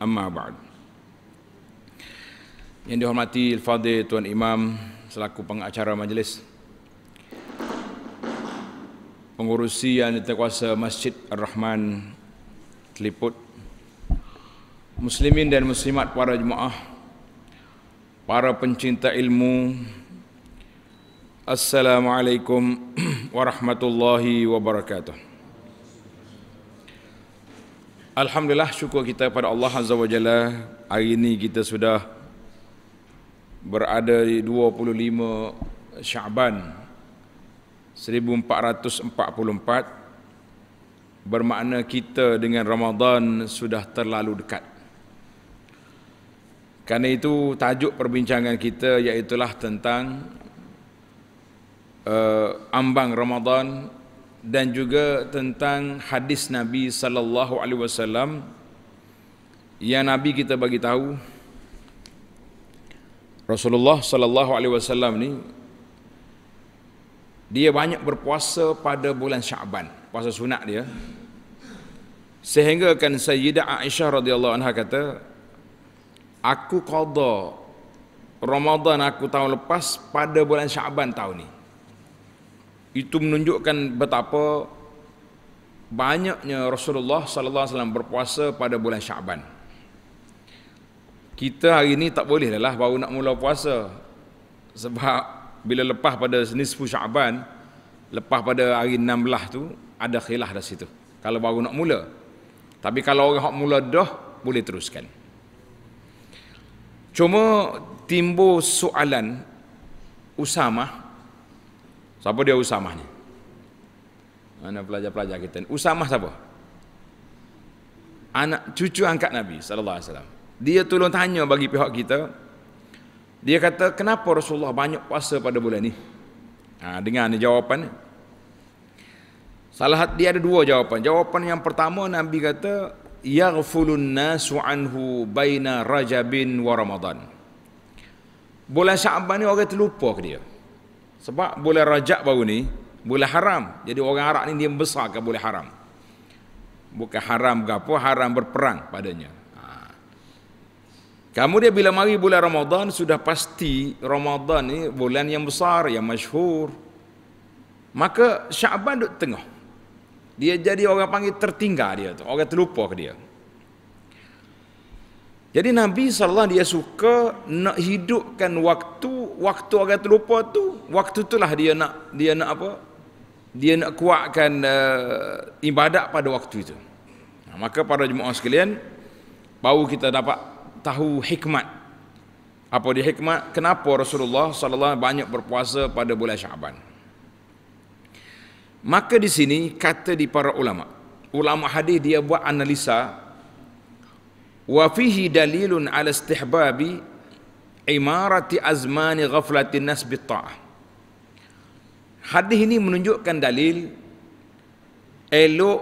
amma ba'd yang dihormati Al-Fadhil Tuan Imam selaku pengacara majlis pengurusi yang ditekuasa Masjid Ar-Rahman Teliput Muslimin dan Muslimat para jemaah para pencinta ilmu Assalamualaikum warahmatullahi wabarakatuh Alhamdulillah syukur kita kepada Allah Azza wa Jalla Hari ini kita sudah berada di 25 Syaban 1444 Bermakna kita dengan Ramadan sudah terlalu dekat Kerana itu tajuk perbincangan kita iaitulah tentang uh, Ambang Ramadan dan juga tentang hadis Nabi sallallahu alaihi wasallam yang Nabi kita bagi tahu Rasulullah sallallahu alaihi wasallam ni dia banyak berpuasa pada bulan Syaban puasa sunat dia sehingga kan Sayyidah Aisyah radhiyallahu anha kata aku qada Ramadan aku tahun lepas pada bulan Syaban tahun ni itu menunjukkan betapa banyaknya Rasulullah sallallahu alaihi wasallam berpuasa pada bulan Syaban. Kita hari ini tak boleh lah baru nak mula puasa. Sebab bila lepas pada nisfu Syaban, lepas pada hari 16 tu ada khilaf dah situ. Kalau baru nak mula. Tapi kalau orang hok mula dah boleh teruskan. Cuma timbul soalan Usamah Siapa dia Usamah ni? Mana pelajar-pelajar kita ni? Usamah siapa? Anak cucu angkat Nabi sallallahu alaihi wasallam. Dia tolong tanya bagi pihak kita. Dia kata, "Kenapa Rasulullah banyak puasa pada bulan ni?" Ha, dengar ni jawapan ni. Salah dia ada dua jawapan. Jawapan yang pertama Nabi kata, "Yaghfulun nasu anhu baina Rajabin wa Ramadan." Bulan Syaban ni orang terlupa ke dia. Sebab bulan rajab baru ni, bulan haram. Jadi orang Arab ni dia membesarkan bulan haram. Bukan haram ke apa, haram berperang padanya. Ha. Kamu dia bila mari bulan Ramadan, sudah pasti Ramadan ni bulan yang besar, yang masyhur. Maka Syaban duduk tengah. Dia jadi orang panggil tertinggal dia tu, orang terlupa ke dia. Jadi Nabi sallallahu dia suka nak hidupkan waktu waktu agak terlupa tu, waktu itulah dia nak dia nak apa? Dia nak kuatkan uh, ibadat pada waktu itu. Nah, maka para jemaah sekalian, baru kita dapat tahu hikmat. Apa dia hikmat? Kenapa Rasulullah sallallahu banyak berpuasa pada bulan Syaban? Maka di sini kata di para ulama. Ulama hadis dia buat analisa wa fihi dalilun ala istihbabi imarati azmani ghaflati nas bi ta'ah hadis ini menunjukkan dalil elok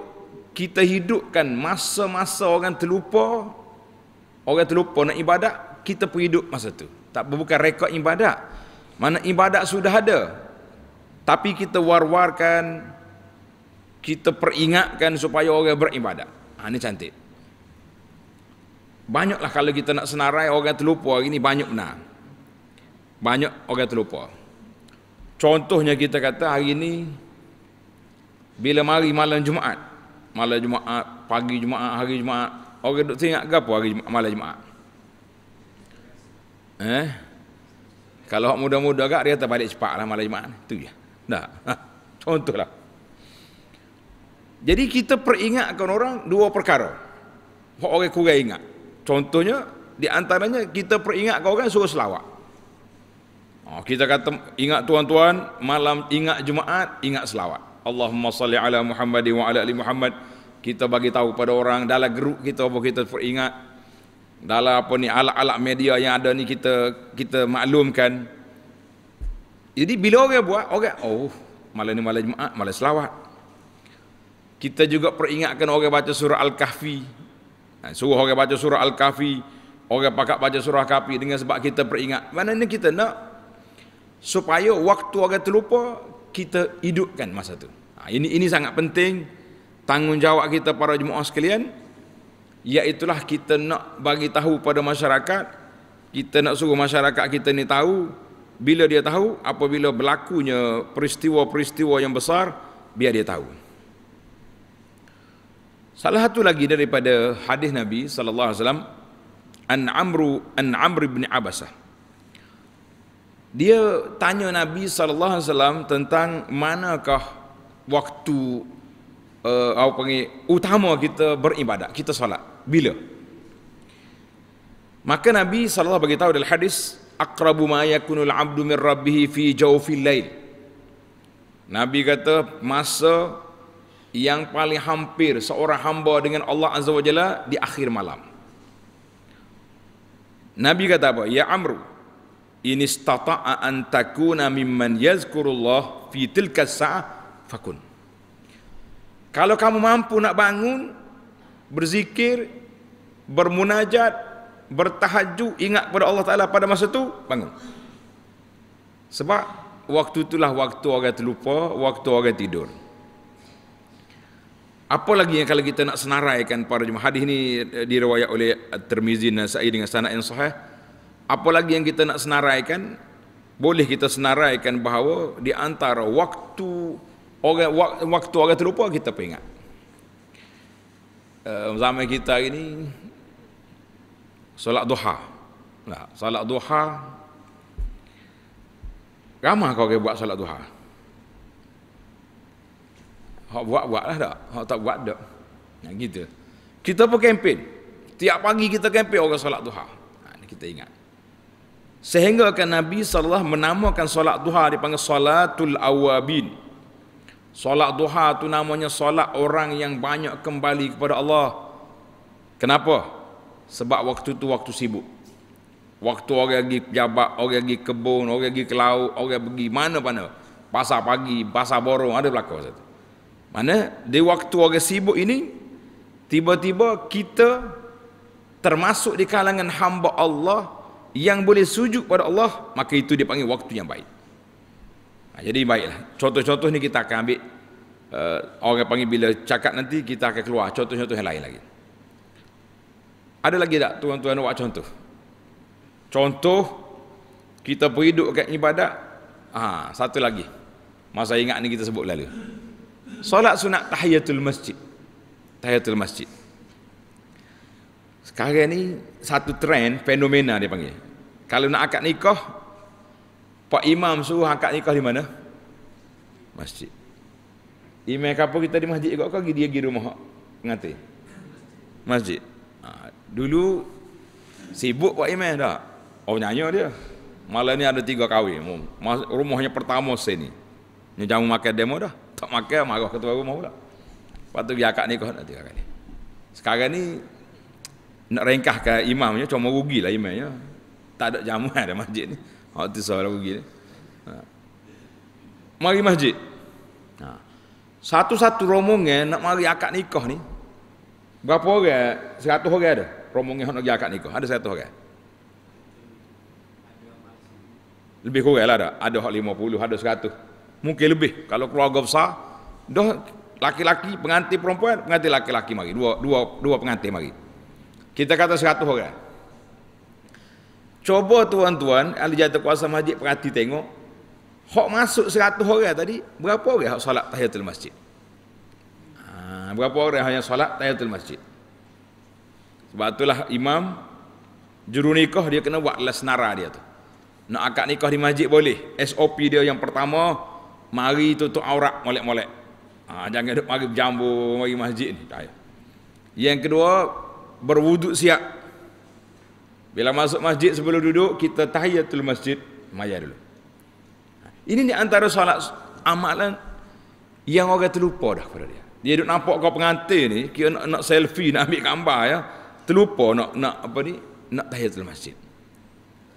kita hidupkan masa-masa orang terlupa orang terlupa nak ibadat kita pun hidup masa tu tak bukan rekod ibadat mana ibadat sudah ada tapi kita war-warkan kita peringatkan supaya orang beribadat ha, ini cantik Banyaklah kalau kita nak senarai orang terlupa hari ini banyak benar. Banyak orang terlupa. Contohnya kita kata hari ini bila mari malam Jumaat. Malam Jumaat, pagi Jumaat, hari Jumaat. Orang duk tengok gapo hari Jumaat, malam Jumaat. Eh? Kalau orang muda-muda agak dia tak balik cepatlah malam Jumaat. Itu je. Dah. Ha, contohlah. Jadi kita peringatkan orang dua perkara. Orang kurang ingat contohnya di antaranya kita peringat kau orang suruh selawat oh, ah, kita kata ingat tuan-tuan malam ingat Jumaat ingat selawat Allahumma salli ala Muhammad wa ala ali Muhammad kita bagi tahu pada orang dalam grup kita apa kita peringat dalam apa ni alat-alat media yang ada ni kita kita maklumkan jadi bila orang buat orang oh malam ni malam Jumaat malam selawat kita juga peringatkan orang baca surah Al-Kahfi Ha, suruh orang baca surah Al-Kahfi, orang pakak baca surah Kahfi dengan sebab kita peringat. Mana ni kita nak supaya waktu orang terlupa kita hidupkan masa tu. Ha, ini ini sangat penting tanggungjawab kita para jemaah sekalian iaitulah kita nak bagi tahu pada masyarakat kita nak suruh masyarakat kita ni tahu bila dia tahu apabila berlakunya peristiwa-peristiwa yang besar biar dia tahu Salah satu lagi daripada hadis Nabi sallallahu alaihi wasallam An Amru An Amr bin Abbasah. Dia tanya Nabi sallallahu alaihi wasallam tentang manakah waktu uh, apa panggil utama kita beribadat, kita solat. Bila? Maka Nabi sallallahu bagi tahu dalam hadis aqrabu ma yakunul abdu min rabbih fi jawfil lail. Nabi kata masa yang paling hampir seorang hamba dengan Allah Azza wa Jalla di akhir malam. Nabi kata apa? Ya Amru, ini stata'a an takuna mimman yazkurullah fi tilka sa'ah fakun. Kalau kamu mampu nak bangun, berzikir, bermunajat, bertahajud, ingat pada Allah Ta'ala pada masa itu, bangun. Sebab waktu itulah waktu orang terlupa, waktu orang tidur. Apa lagi yang kalau kita nak senaraikan para jemaah hadis ini eh, diriwayat oleh Tirmizi dan Sa'id dengan sanad yang sahih. Apa lagi yang kita nak senaraikan? Boleh kita senaraikan bahawa di antara waktu orang waktu orang terlupa kita peringat. Eh, zaman kita ini solat duha. Nah, solat duha ramah kau buat solat duha. Hak buat-buat lah tak? Hak tak buat tak? Nah, kita. Kita pun kempen. Tiap pagi kita kempen orang solat duha. Ha, nah, kita ingat. Sehingga kan Nabi SAW menamakan solat duha dipanggil solatul awabin. Solat duha tu namanya solat orang yang banyak kembali kepada Allah. Kenapa? Sebab waktu tu waktu sibuk. Waktu orang pergi pejabat, orang pergi kebun, orang pergi ke laut, orang pergi mana-mana. Pasar pagi, pasar borong, ada berlaku mana di waktu orang sibuk ini tiba-tiba kita termasuk di kalangan hamba Allah yang boleh sujud pada Allah maka itu dipanggil waktu yang baik. Ha, jadi baiklah. Contoh-contoh ni kita akan ambil uh, orang yang panggil bila cakap nanti kita akan keluar contoh-contoh yang lain lagi. Ada lagi tak tuan-tuan nak buat contoh? Contoh kita berhidup kat ibadat. Ha, satu lagi. Masa ingat ni kita sebut lalu solat sunat tahiyatul masjid tahiyatul masjid sekarang ni satu trend fenomena dia panggil kalau nak akad nikah pak imam suruh akad nikah di mana masjid imam kapo kita di masjid juga kau dia pergi rumah ngati masjid ha, dulu sibuk pak imam dah Oh nyanyo dia. Malah ni ada tiga kawin. Rumahnya pertama sini. Ni jamu makan demo dah. Tak makan marah ketua rumah pula. Lepas tu biar akak ni kau nak tiga kali. Sekarang ni nak ringkahkan imamnya cuma rugilah imamnya. Tak ada jamuan dalam masjid ni. Ha tu soalan rugi ni. Ha. Mari masjid. Ha. Satu-satu rombongan nak mari akad nikah ni. Berapa orang? Seratus orang ada. Rombongan nak pergi akad nikah. Ada seratus orang. Lebih kurang lah ada. Ada hak lima puluh, ada seratus mungkin lebih kalau keluarga besar dah laki-laki pengganti perempuan pengganti laki-laki mari dua dua dua pengganti mari kita kata 100 orang cuba tuan-tuan ahli jatuh kuasa masjid perhati tengok hok masuk 100 orang tadi berapa orang hok solat tahiyatul masjid ha, berapa orang yang solat tahiyatul masjid sebab itulah imam juru nikah dia kena buat senara dia tu nak akad nikah di masjid boleh SOP dia yang pertama mari tutup aurat molek-molek. Ha, jangan duduk mari berjambu, mari masjid ni. Tak Yang kedua, berwuduk siap. Bila masuk masjid sebelum duduk, kita tahiyatul masjid, maya dulu. Ha, ini di antara solat amalan yang orang terlupa dah pada dia. Dia duduk nampak kau pengantin ni, kira nak, nak selfie, nak ambil gambar ya. Terlupa nak nak apa ni, nak tahiyatul masjid.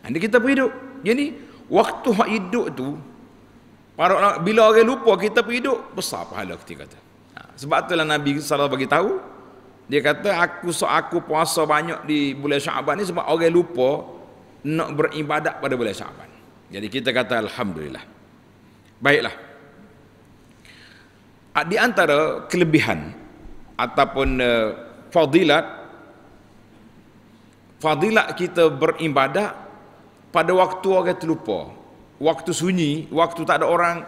Anda ha, kita pergi Jadi, waktu hak hidup tu, Para orang, bila orang lupa kita pun hidup, besar pahala kita kata. Ha, sebab itulah Nabi SAW bagi tahu, dia kata, aku so aku puasa banyak di bulan Syaban ni sebab orang lupa nak beribadat pada bulan Syaban. Jadi kita kata Alhamdulillah. Baiklah. Ah, di antara kelebihan ataupun uh, fadilat, fadilat kita beribadat pada waktu orang terlupa waktu sunyi, waktu tak ada orang,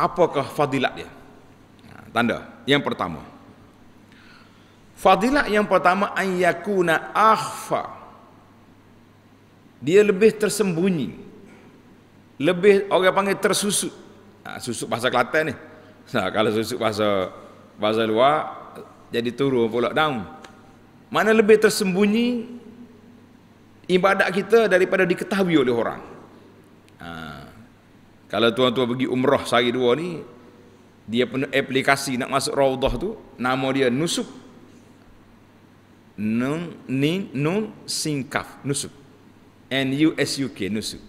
apakah fadilat dia? Ha, tanda yang pertama. Fadilat yang pertama an yakuna akhfa. Dia lebih tersembunyi. Lebih orang panggil tersusut. Ha, susut bahasa Kelantan ni. Nah, ha, kalau susut bahasa bahasa luar jadi turun pula down. Mana lebih tersembunyi ibadat kita daripada diketahui oleh orang. Ha. Kalau tuan-tuan pergi umrah sehari dua ni, dia punya aplikasi nak masuk raudah tu, nama dia nusuk. Nun, nin, nun, singkaf, nusuk. N-U-S-U-K, nusuk.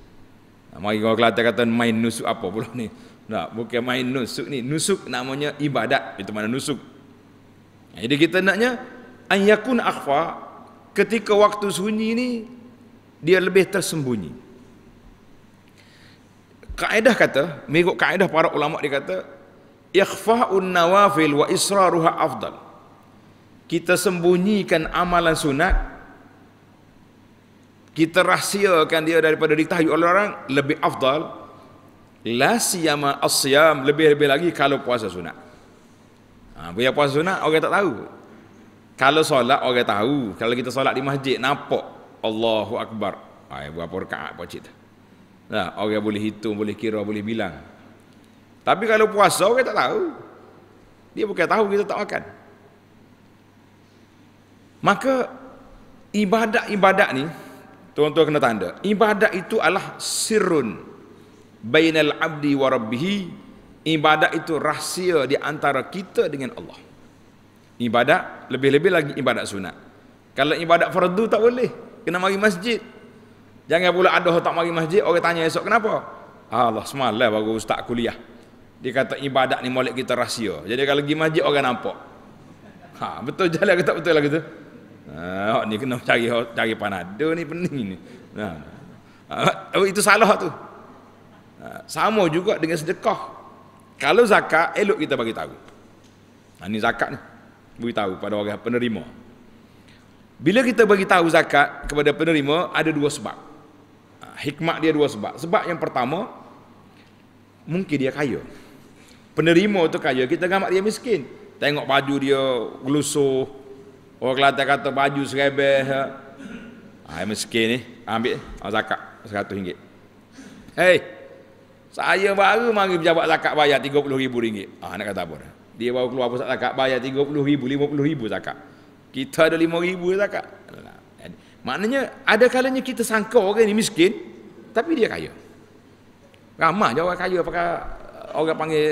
Ha, mari kalau Kelantan kata main nusuk apa pula ni. Tak, bukan main nusuk ni. Nusuk namanya ibadat. Itu mana nusuk. Ha, jadi kita naknya, ayakun yakun akhfa, ketika waktu sunyi ni, dia lebih tersembunyi kaedah kata, mengikut kaedah para ulama dia kata, ikhfa'un nawafil wa israruha afdal. Kita sembunyikan amalan sunat, kita rahsiakan dia daripada ditahui oleh orang, lebih afdal. La siyama asyam, lebih-lebih lagi kalau puasa sunat. Ha, biar puasa sunat, orang tak tahu. Kalau solat, orang tahu. Kalau kita solat di masjid, nampak. Allahu Akbar. Ay, ha, berapa rekaat, berapa cita. Nah, orang boleh hitung, boleh kira, boleh bilang. Tapi kalau puasa orang tak tahu. Dia bukan tahu kita tak makan. Maka ibadat-ibadat ni tuan-tuan kena tanda. Ibadat itu adalah sirrun bainal abdi wa rabbih. Ibadat itu rahsia di antara kita dengan Allah. Ibadat lebih-lebih lagi ibadat sunat. Kalau ibadat fardu tak boleh, kena mari masjid. Jangan pula ada orang tak mari masjid, orang tanya esok kenapa? Allah semalam baru ustaz kuliah. Dia kata ibadat ni molek kita rahsia. Jadi kalau pergi masjid orang nampak. Ha, betul jalan ke tak betul lagi tu? Ha, ni kena cari cari panada ni pening ni. Ha. ha itu salah tu. Ha, sama juga dengan sedekah. Kalau zakat elok kita bagi tahu. Ha, ni zakat ni. Bagi tahu pada orang penerima. Bila kita bagi tahu zakat kepada penerima ada dua sebab. Hikmat dia dua sebab. Sebab yang pertama, mungkin dia kaya. Penerima tu kaya, kita gambar dia miskin. Tengok baju dia gelusuh. Orang Kelantan kata baju serebeh. Ha. Ah, miskin ni. Ah, ambil ah, zakat RM100. Hei, saya baru mari pejabat zakat bayar RM30,000. Ah, nak kata apa dah? Dia baru keluar pusat zakat bayar RM30,000, RM50,000 zakat. Kita ada RM5,000 zakat. Alah. Maknanya ada kalanya kita sangka orang ni miskin tapi dia kaya. Ramai je orang kaya pakai orang panggil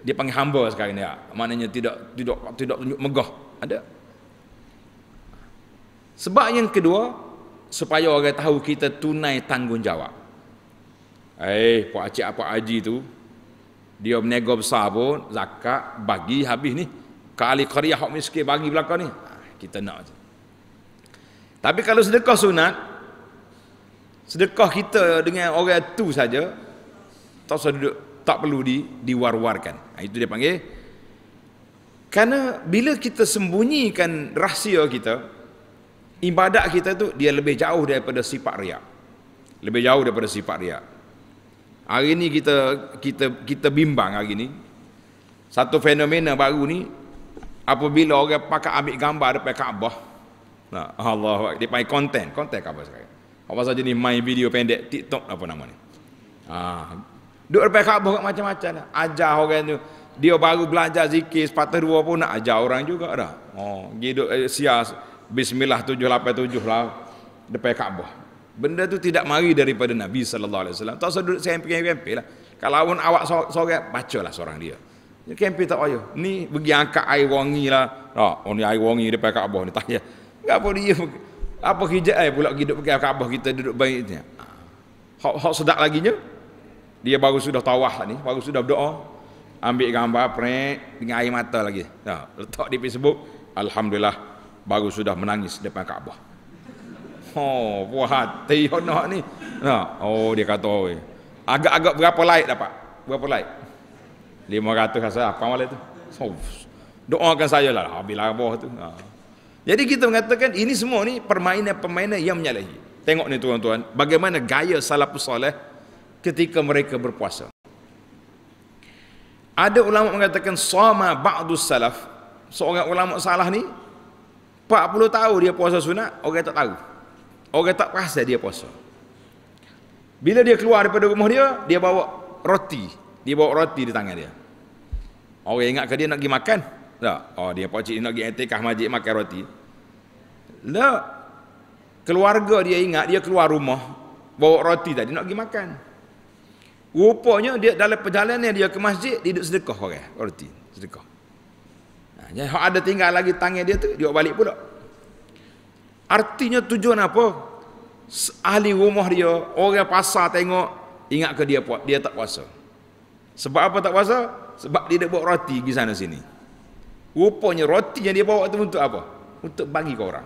dia panggil hamba sekarang ni. Maknanya tidak tidak tidak tunjuk megah. Ada. Sebab yang kedua supaya orang tahu kita tunai tanggungjawab. Eh, Pak Acik apa Haji tu dia berniaga besar pun zakat bagi habis ni. Kali kariah hak miskin bagi belakang ni. Ah, kita nak je. Tapi kalau sedekah sunat, sedekah kita dengan orang itu saja, tak usah duduk, tak perlu di, diwar-warkan. Ha, itu dia panggil. Karena bila kita sembunyikan rahsia kita, ibadat kita tu dia lebih jauh daripada sifat riak lebih jauh daripada sifat riak. Hari ini kita kita kita bimbang hari ini. Satu fenomena baru ni apabila orang pakai ambil gambar depan Kaabah. Nah, Allah dia main konten, konten apa sekali. Apa saja ni main video pendek TikTok apa nama ni. Ah, ha. duk depan Kaabah macam-macam lah. Ajar orang tu. Dia baru belajar zikir sepatah dua pun nak ajar orang juga dah. Oh, ha. dia duk eh, sias bismillah 787 lah depan Kaabah. Benda tu tidak mari daripada Nabi sallallahu alaihi wasallam. Tak usah duduk sempeng-sempeng lah. Kalau awak awak sorak bacalah seorang dia. Ni kempi tak ayo. Ni bagi angkat air wangi lah. Tak, oh, ni air wangi depan Kaabah ni. Tak ya. Apa dia apa kejadian pula hidup pakai Kaabah kita duduk baik ni. Hak hak sedak laginya dia baru sudah tawah lah ni, baru sudah berdoa, ambil gambar prek dengan air mata lagi. Ya, letak di Facebook, alhamdulillah baru sudah menangis depan Kaabah. Oh, buah hati honok ni. Ha, oh dia kata oi. Agak-agak berapa like dapat? Berapa like? 500 rasa apa malam tu? Oh, doakan saya lah habis lah bawah tu. Ha. Jadi kita mengatakan ini semua ni permainan-permainan yang menyalahi. Tengok ni tuan-tuan, bagaimana gaya salafus soleh ketika mereka berpuasa. Ada ulama mengatakan sama ba'du salaf, seorang ulama salah ni 40 tahun dia puasa sunat, orang tak tahu. Orang tak perasa dia puasa. Bila dia keluar daripada rumah dia, dia bawa roti. Dia bawa roti di tangan dia. Orang ingat ke dia nak pergi makan? Tak. Oh dia pak cik nak pergi etikah masjid makan roti. Tak. Lah. Keluarga dia ingat dia keluar rumah bawa roti tadi nak pergi makan. Rupanya dia dalam perjalanan dia ke masjid dia duduk sedekah orang okay? roti, sedekah. Ha, jadi ada tinggal lagi tangan dia tu dia balik pula. Artinya tujuan apa? Ahli rumah dia, orang pasar tengok ingat ke dia dia tak puasa. Sebab apa tak puasa? Sebab dia dah buat roti pergi sana sini. Rupanya roti yang dia bawa tu untuk apa? Untuk bagi ke orang.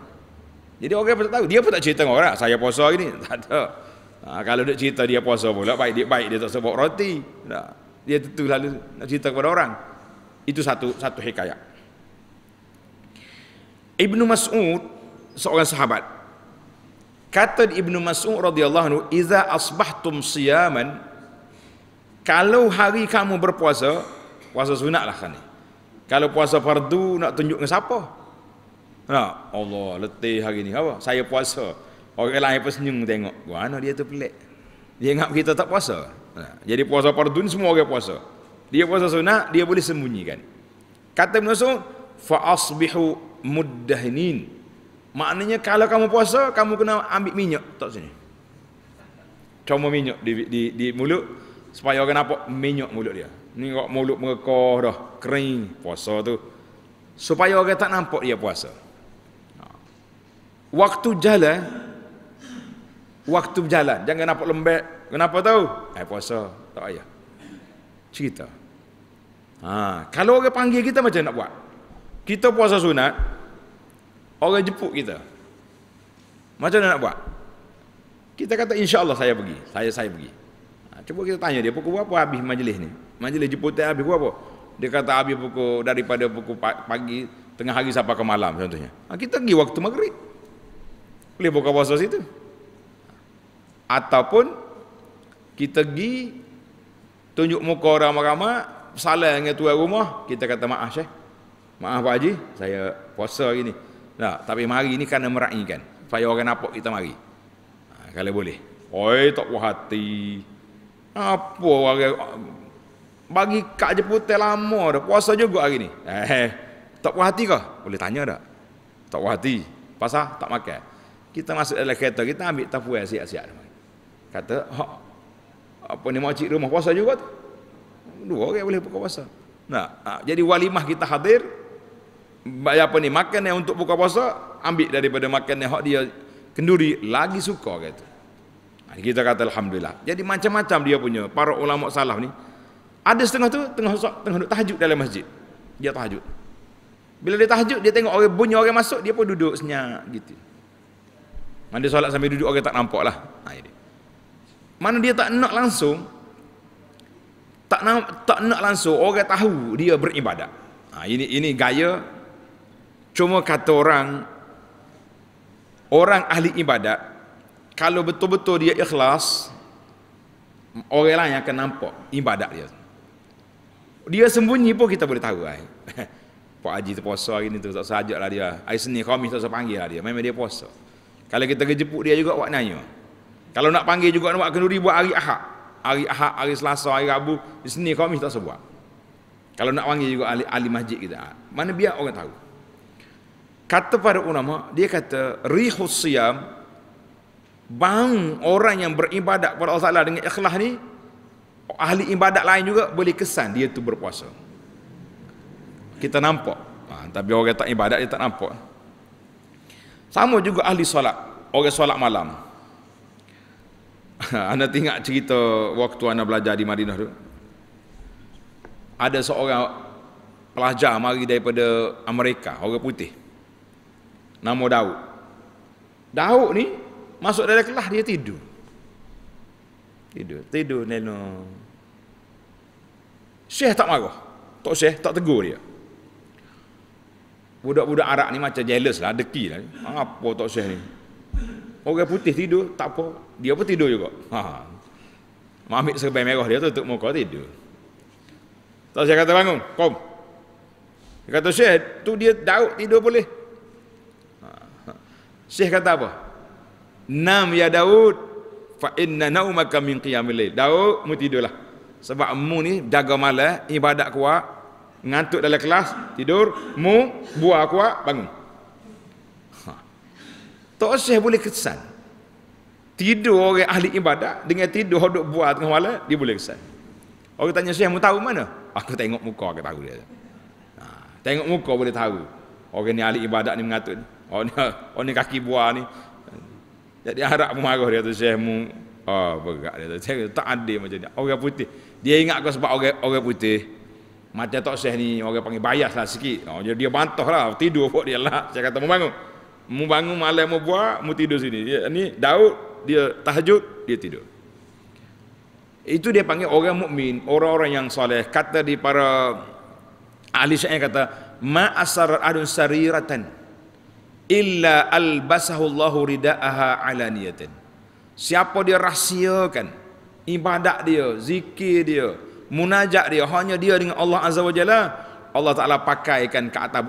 Jadi orang pun tak tahu. Dia pun tak cerita dengan orang. Saya puasa ni. Tak ada. Ha, kalau dia cerita dia puasa pula. Baik dia, baik dia tak sebut roti. Tak. Dia tentu lalu nak cerita kepada orang. Itu satu satu hikayat. Ibnu Mas'ud seorang sahabat kata Ibnu Mas'ud radhiyallahu anhu iza asbahtum siyaman kalau hari kamu berpuasa puasa sunatlah kan ni kalau puasa fardu nak tunjuk dengan siapa? Nah, Allah letih hari ni. Apa? Saya puasa. Orang lain pun senyum tengok. Mana dia tu pelik? Dia ingat kita tak puasa. Nah, ha, jadi puasa fardu ni semua orang puasa. Dia puasa sunat, dia boleh sembunyikan. Kata Ibn Rasul, fa'asbihu muddahinin. Maknanya kalau kamu puasa, kamu kena ambil minyak. Tak sini. Cuma minyak di, di, di mulut supaya orang nampak minyak mulut dia. Ni rak mulut merekah dah, kering puasa tu. Supaya orang tak nampak dia puasa. Ha. Waktu jalan, waktu berjalan, jangan nampak lembek. Kenapa tahu? Eh puasa, tak payah. Cerita. Ha, kalau orang panggil kita macam nak buat? Kita puasa sunat, orang jemput kita. Macam mana nak buat? Kita kata insyaallah saya pergi. Saya saya pergi. Ha, cuba kita tanya dia pukul berapa habis majlis ni? majlis jemputan habis pukul apa? Dia kata habis pukul daripada pukul pagi tengah hari sampai ke malam contohnya. Ha, kita pergi waktu maghrib. Boleh buka puasa situ. Ataupun kita pergi tunjuk muka ramah-ramah ramai salam dengan tuan rumah, kita kata maaf Syekh. Maaf Pak Haji, saya puasa hari ni. Nah, tapi mari ni kena meraihkan. Supaya orang nampak kita mari. Ha, kalau boleh. Oi, tak puas hati. Apa orang bagi kak jeputai lama dah puasa juga hari ni eh, eh tak puas hati kah boleh tanya tak tak puas hati pasal tak makan kita masuk dalam kereta kita ambil puas siap-siap kata ha, apa ni makcik rumah puasa juga tu dua orang boleh buka puasa nah ha, jadi walimah kita hadir bayar apa ni makan yang untuk buka puasa ambil daripada makan yang dia kenduri lagi suka kata ha, kita kata Alhamdulillah jadi macam-macam dia punya para ulama salaf ni ada setengah tu tengah sok, tengah duduk tahajud dalam masjid. Dia tahajud. Bila dia tahajud, dia tengok orang bunyi orang masuk, dia pun duduk senyap gitu. Mana solat sampai duduk orang tak nampak lah. Ha, jadi. Mana dia tak nak langsung, tak nak, tak nak langsung orang tahu dia beribadat. Ha, ini ini gaya. Cuma kata orang, orang ahli ibadat, kalau betul-betul dia ikhlas, orang lain akan nampak ibadat dia. Dia sembunyi pun kita boleh tahu ai. Pak Haji tu puasa hari ni tu tak sajaklah dia. Hari Senin Khamis tak usah panggil lah dia. Memang dia puasa. Kalau kita kejepuk dia juga awak nanya. Kalau nak panggil juga nak kenduri buat hari Ahad. Hari Ahad, hari Selasa, hari Rabu, di Senin Khamis tak usah buat. Kalau nak panggil juga ahli, ahli masjid kita. Ah. Mana biar orang tahu. Kata pada ulama, dia kata rihus bang orang yang beribadat kepada Allah Taala dengan ikhlas ni ahli ibadat lain juga boleh kesan dia tu berpuasa kita nampak ha, tapi orang tak ibadat dia tak nampak sama juga ahli solat orang solat malam ha, anda tengok cerita waktu anda belajar di Madinah tu ada seorang pelajar mari daripada Amerika orang putih nama Daud Daud ni masuk dalam kelas dia tidur Tidur. Tidur Neno. Syekh tak marah. Tok Syekh tak tegur dia. Budak-budak Arab ni macam jealous lah. Deki lah. Apa Tok Syekh ni? Orang putih tidur. Tak apa. Dia pun tidur juga. Ha. Mak ambil serbai merah dia tu untuk muka tidur. Tok Syekh kata bangun. Kom. Dia kata Syekh tu dia daruk tidur boleh. Ha. Syekh kata apa? Nam ya Daud fa inna naumaka min qiyamil lail daud mu tidurlah sebab mu ni jaga malam ibadat kuat ngantuk dalam kelas tidur mu buah kuat bangun ha. tak usah boleh kesan tidur orang ahli ibadat dengan tidur hodok buah tengah malam dia boleh kesan orang tanya syekh mu tahu mana aku tengok muka aku tahu dia ha. tengok muka boleh tahu orang ni ahli ibadat ni mengatur ni orang ni, orang ni kaki buah ni jadi harap pun marah dia tu Syekh mu oh, berat dia tu Saya kata tak ada macam ni Orang putih Dia ingat kau sebab orang, orang putih Macam tak Syekh ni Orang panggil bayas lah sikit oh, Jadi dia bantah lah Tidur pun dia lah Saya kata mu bangun Mu bangun malam mu buat Mu tidur sini dia, Ni Daud Dia tahajud Dia tidur itu dia panggil orang mukmin, orang-orang yang soleh. Kata di para ahli syair kata, ma asar adun sariratan illa albasahullahu ridaaha alaniyatin siapa dia rahsiakan ibadat dia zikir dia munajat dia hanya dia dengan Allah azza wajalla Allah taala pakaikan ke atas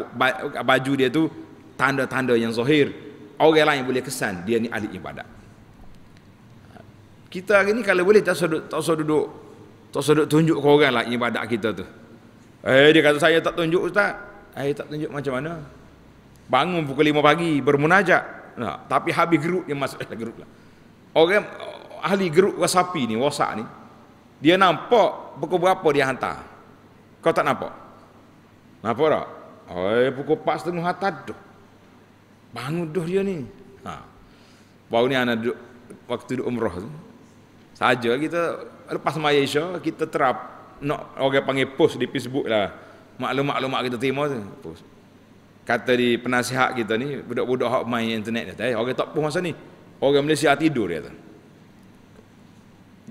baju dia tu tanda-tanda yang zahir orang lain boleh kesan dia ni ahli ibadat kita hari ni kalau boleh tak usah duduk tak usah duduk, tak usah duduk tunjuk ke orang lah ibadat kita tu eh dia kata saya tak tunjuk ustaz Eh tak tunjuk macam mana Bangun pukul 5 pagi bermunajat. Nah, tapi habis geruk dia masuk dalam geruk. Lah. Orang ahli geruk wasapi ni, wasak ni, dia nampak pukul berapa dia hantar. Kau tak nampak? Nampak tak? Oi, pukul 4 setengah hantar tu. Bangun dah dia ni. Ha. Baru ni anak duduk, waktu duduk umrah tu. Saja kita, lepas maya isya, kita terap. Nak orang panggil post di Facebook lah. Maklumat-maklumat kita terima tu. Post kata di penasihat kita ni budak-budak hak main internet dia eh, orang tak puas masa ni orang Malaysia tidur dia tu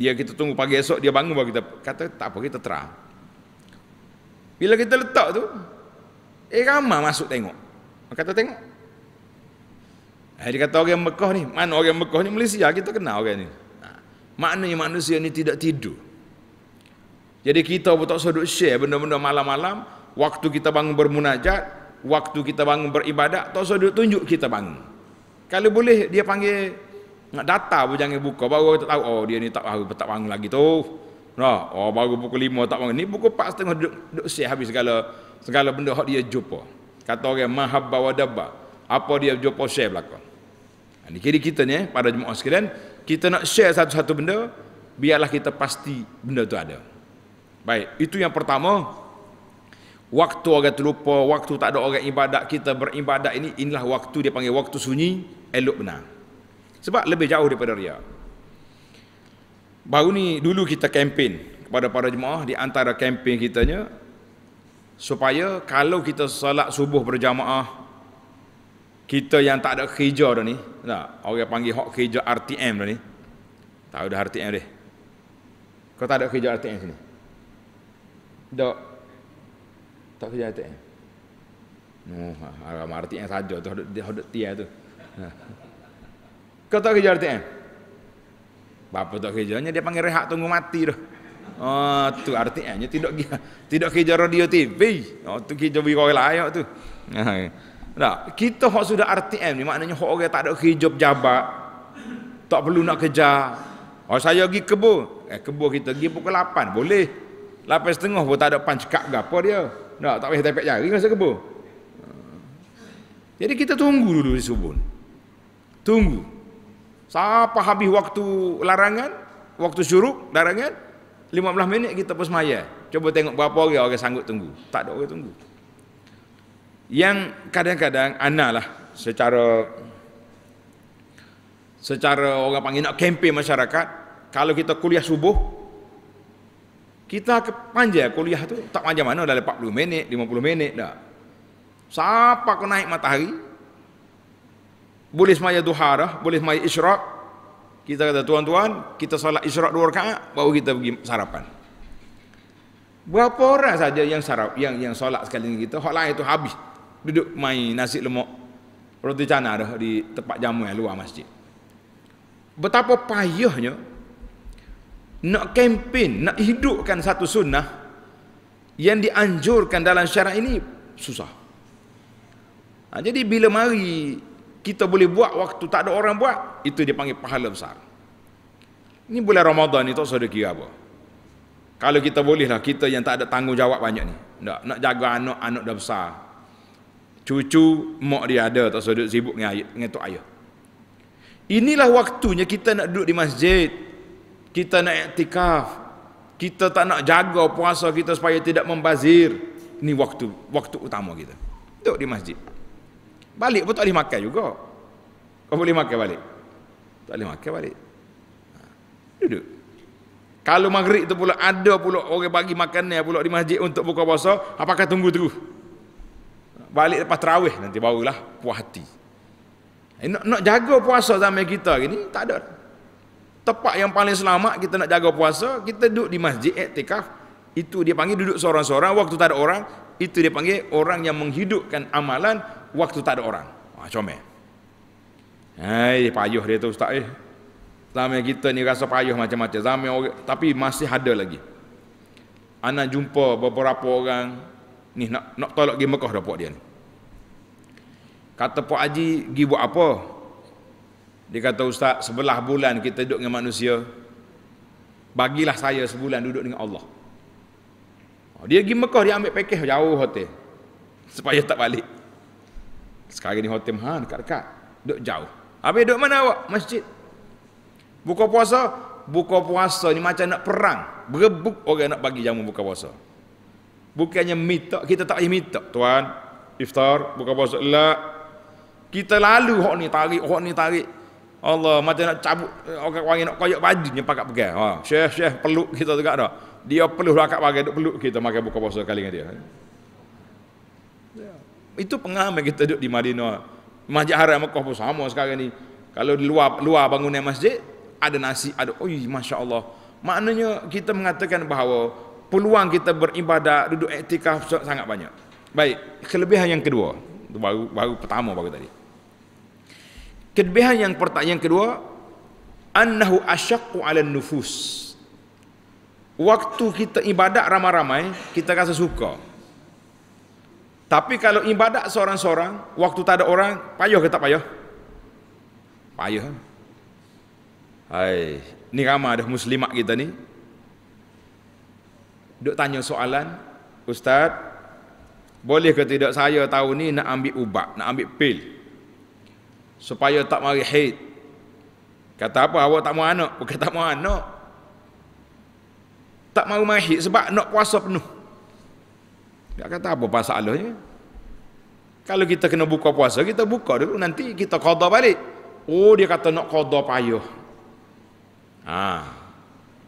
dia kita tunggu pagi esok dia bangun bagi kita kata tak apa kita terang bila kita letak tu eh ramai masuk tengok kata tengok eh, dia kata orang Mekah ni mana orang Mekah ni Malaysia kita kenal orang ni ha. maknanya manusia ni tidak tidur jadi kita pun tak sudut share benda-benda malam-malam waktu kita bangun bermunajat waktu kita bangun beribadat tak usah dia tunjuk kita bangun kalau boleh dia panggil nak data pun jangan buka baru kita tahu oh dia ni tak bangun, ah, tak bangun lagi tu No, oh baru pukul 5 tak bangun ni pukul 4 setengah duduk, duduk siap habis segala segala benda hak dia jumpa kata orang mahabba wa dabba apa dia jumpa share belakang ini ha, kiri kita ni eh, pada jemaah sekalian kita nak share satu-satu benda biarlah kita pasti benda tu ada baik itu yang pertama waktu orang terlupa, waktu tak ada orang ibadat, kita beribadat ini, inilah waktu dia panggil waktu sunyi, elok benar. Sebab lebih jauh daripada ria. Baru ni dulu kita kempen kepada para jemaah di antara kempen kitanya supaya kalau kita salat subuh berjamaah kita yang tak ada kerja dah ni, tak, orang panggil hak kerja RTM dah ni. Tak ada RTM dah. Kau tak ada kerja RTM sini. Dok tak kerja No, Oh, haram ha, ha, ATM saja tu hodok dia hodok tiah tu. Ha. Kau kerja ATM. Bapa tak kerjanya dia panggil rehat tunggu mati tu. Oh, tu atm tidak tidak kerja radio TV. Oh, tu kerja bagi orang lain tu. Nah, kita hok sudah RTM ni maknanya hok orang tak ada kerja jabat. Tak perlu nak kerja. Oh saya pergi kebun. Eh kebun kita pergi pukul 8 boleh. 8.30 pun tak ada pancak cekak gapo dia. Tak, tak payah tepek jari masa kebo. Jadi kita tunggu dulu di subun. Tunggu. Siapa habis waktu larangan, waktu syuruk larangan, 15 minit kita bersemaya. Coba tengok berapa orang orang sanggup tunggu. Tak ada orang tunggu. Yang kadang-kadang analah secara secara orang panggil nak kempen masyarakat, kalau kita kuliah subuh, kita panjang kuliah tu tak panjang mana dah 40 minit, 50 minit dah. Siapa kau naik matahari? Boleh semaya duha dah, boleh semaya isyrak. Kita kata tuan-tuan, kita solat isyrak dua rakaat baru kita pergi sarapan. Berapa orang saja yang sarap yang yang solat sekali ni kita, hak lain tu habis duduk main nasi lemak roti canai dah di tempat jamu yang luar masjid. Betapa payahnya nak kempen, nak hidupkan satu sunnah yang dianjurkan dalam syarak ini susah. Ha, jadi bila mari kita boleh buat waktu tak ada orang buat, itu dipanggil pahala besar. Ini bulan Ramadan ni tak sudah kira apa. Kalau kita bolehlah kita yang tak ada tanggungjawab banyak ni. Nak nak jaga anak, anak dah besar. Cucu mak dia ada tak sudah sibuk dengan ayah, ayah. Inilah waktunya kita nak duduk di masjid, kita nak iktikaf kita tak nak jaga puasa kita supaya tidak membazir Ini waktu waktu utama kita duduk di masjid balik pun tak boleh makan juga kau boleh makan balik tak boleh makan balik ha. duduk kalau maghrib tu pula ada pula orang bagi makanan pula di masjid untuk buka puasa apakah tunggu terus balik lepas terawih nanti barulah puas hati eh, nak, nak jaga puasa zaman kita ni tak ada tempat yang paling selamat kita nak jaga puasa kita duduk di masjid iktikaf itu dia panggil duduk seorang-seorang waktu tak ada orang itu dia panggil orang yang menghidupkan amalan waktu tak ada orang ha comel hai payuh dia tu ustaz eh zaman kita ni rasa payuh macam-macam zaman orang tapi masih ada lagi ana jumpa beberapa orang ni nak nak tolak pergi Mekah dah puak dia ni kata puak haji pergi buat apa dia kata ustaz, sebelah bulan kita duduk dengan manusia. Bagilah saya sebulan duduk dengan Allah. Oh, dia pergi Mekah, dia ambil pakej jauh hotel. Supaya tak balik. Sekarang ni hotel mahal, dekat-dekat. Duduk jauh. Habis duduk mana awak? Masjid. Buka puasa? Buka puasa ni macam nak perang. Berebuk orang nak bagi jamu buka puasa. Bukannya minta, kita tak boleh minta. Tuan, iftar, buka puasa. Elak. Kita lalu hok ni tarik, hok ni tarik. Allah mata nak cabut eh, orang wangi nak koyak baju ni pakak pegang. Ha, syekh syekh peluk kita juga dah. Dia peluk lah kat bagai, peluk kita makan buka puasa kali dengan dia. Ya. Itu pengalaman kita duduk di Madinah. Masjid Haram Mekah pun sama sekarang ni. Kalau di luar luar bangunan masjid ada nasi, ada oi masya-Allah. Maknanya kita mengatakan bahawa peluang kita beribadah, duduk iktikaf sangat banyak. Baik, kelebihan yang kedua. Itu baru baru pertama baru tadi. Kelebihan yang pertama yang kedua annahu asyaqqu 'ala nufus Waktu kita ibadat ramai-ramai, kita rasa suka. Tapi kalau ibadat seorang-seorang, waktu tak ada orang, payah ke tak payah? Payah. Hai, ni ramai ada muslimat kita ni. Duk tanya soalan, Ustaz, boleh ke tidak saya tahu ni nak ambil ubat, nak ambil pil? supaya tak mari haid. Kata apa awak tak mau anak? Bukan tak mau anak. Tak mau mari haid sebab nak puasa penuh. Dia kata apa masalahnya? Kalau kita kena buka puasa, kita buka dulu nanti kita qada balik. Oh dia kata nak qada payah. Ha.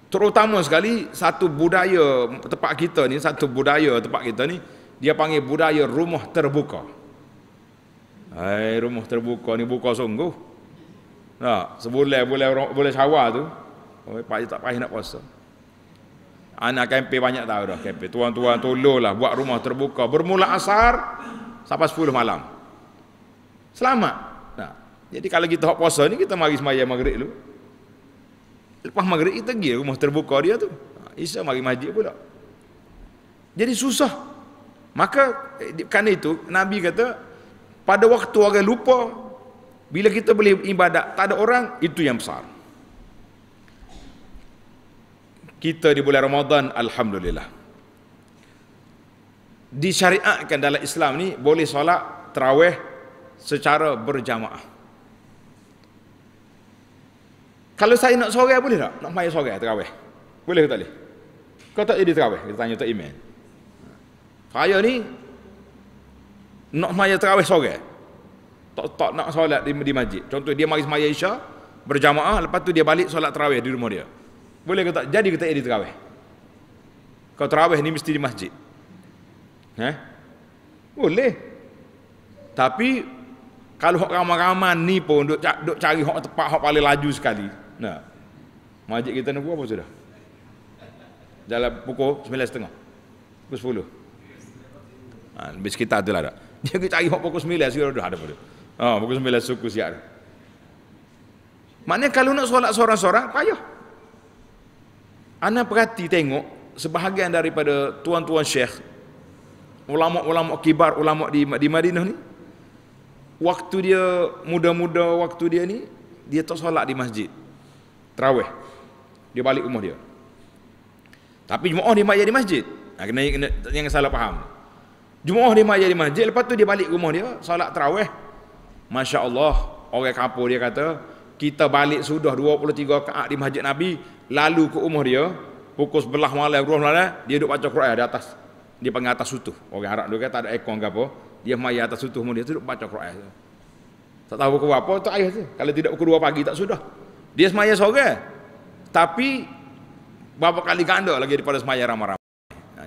Terutama sekali satu budaya tempat kita ni, satu budaya tempat kita ni dia panggil budaya rumah terbuka. Hai rumah terbuka ni buka sungguh. nah sebulan boleh boleh sawah tu. Oi, pak tak payah nak puasa. Anak kempe banyak tahu dah kempe. Tuan-tuan tolonglah buat rumah terbuka bermula asar sampai 10 malam. Selamat. Nah, jadi kalau kita hok puasa ni kita mari sembahyang maghrib dulu. Lepas maghrib kita pergi rumah terbuka dia tu. Nah, ha, isya mari masjid pula. Jadi susah. Maka eh, kan itu Nabi kata pada waktu orang lupa bila kita boleh ibadat tak ada orang itu yang besar kita di bulan Ramadan alhamdulillah disyariatkan dalam Islam ni boleh solat tarawih secara berjamaah kalau saya nak sore boleh tak nak main sore tarawih boleh ke tak boleh kau tak jadi tarawih kita tanya tak iman saya ni nak maya terawih sore tak tak nak solat di, di masjid contoh dia mari semaya isya berjamaah lepas tu dia balik solat terawih di rumah dia boleh ke tak jadi ke tak jadi terawih kalau terawih ni mesti di masjid eh? boleh tapi kalau hok ramai-ramai ni pun duk, duk cari hok tepat hok paling laju sekali nah masjid kita nak apa sudah dalam pukul 9.30 pukul 10 ha, lebih sekitar tu lah tak Dia pergi cari hok pukul 9 sekarang dah ada pada. Ha, oh, pukul 9 suku siap Maknanya kalau nak solat seorang-seorang payah. Ana perhati tengok sebahagian daripada tuan-tuan syekh ulama-ulama kibar ulama di di Madinah ni waktu dia muda-muda waktu dia ni dia tak solat di masjid tarawih dia balik rumah dia tapi jemaah dia mai di masjid nah, kena, kena, jangan salah faham Jumaah di majlis di masjid lepas tu dia balik rumah dia solat tarawih. Masya-Allah, orang kampung dia kata, kita balik sudah 23 kaat di Masjid Nabi, lalu ke rumah dia pukul sebelah malam roh malam dia duduk baca Quran di atas. Dia panggil atas sutuh. Orang Arab dia kata ada ekor ke apa, dia mai atas sutuh rumah dia duduk baca Quran. Tak tahu pukul apa tu ayah tu. Kalau tidak pukul 2 pagi tak sudah. Dia semaya sore. Tapi berapa kali ganda lagi daripada semaya ramai-ramai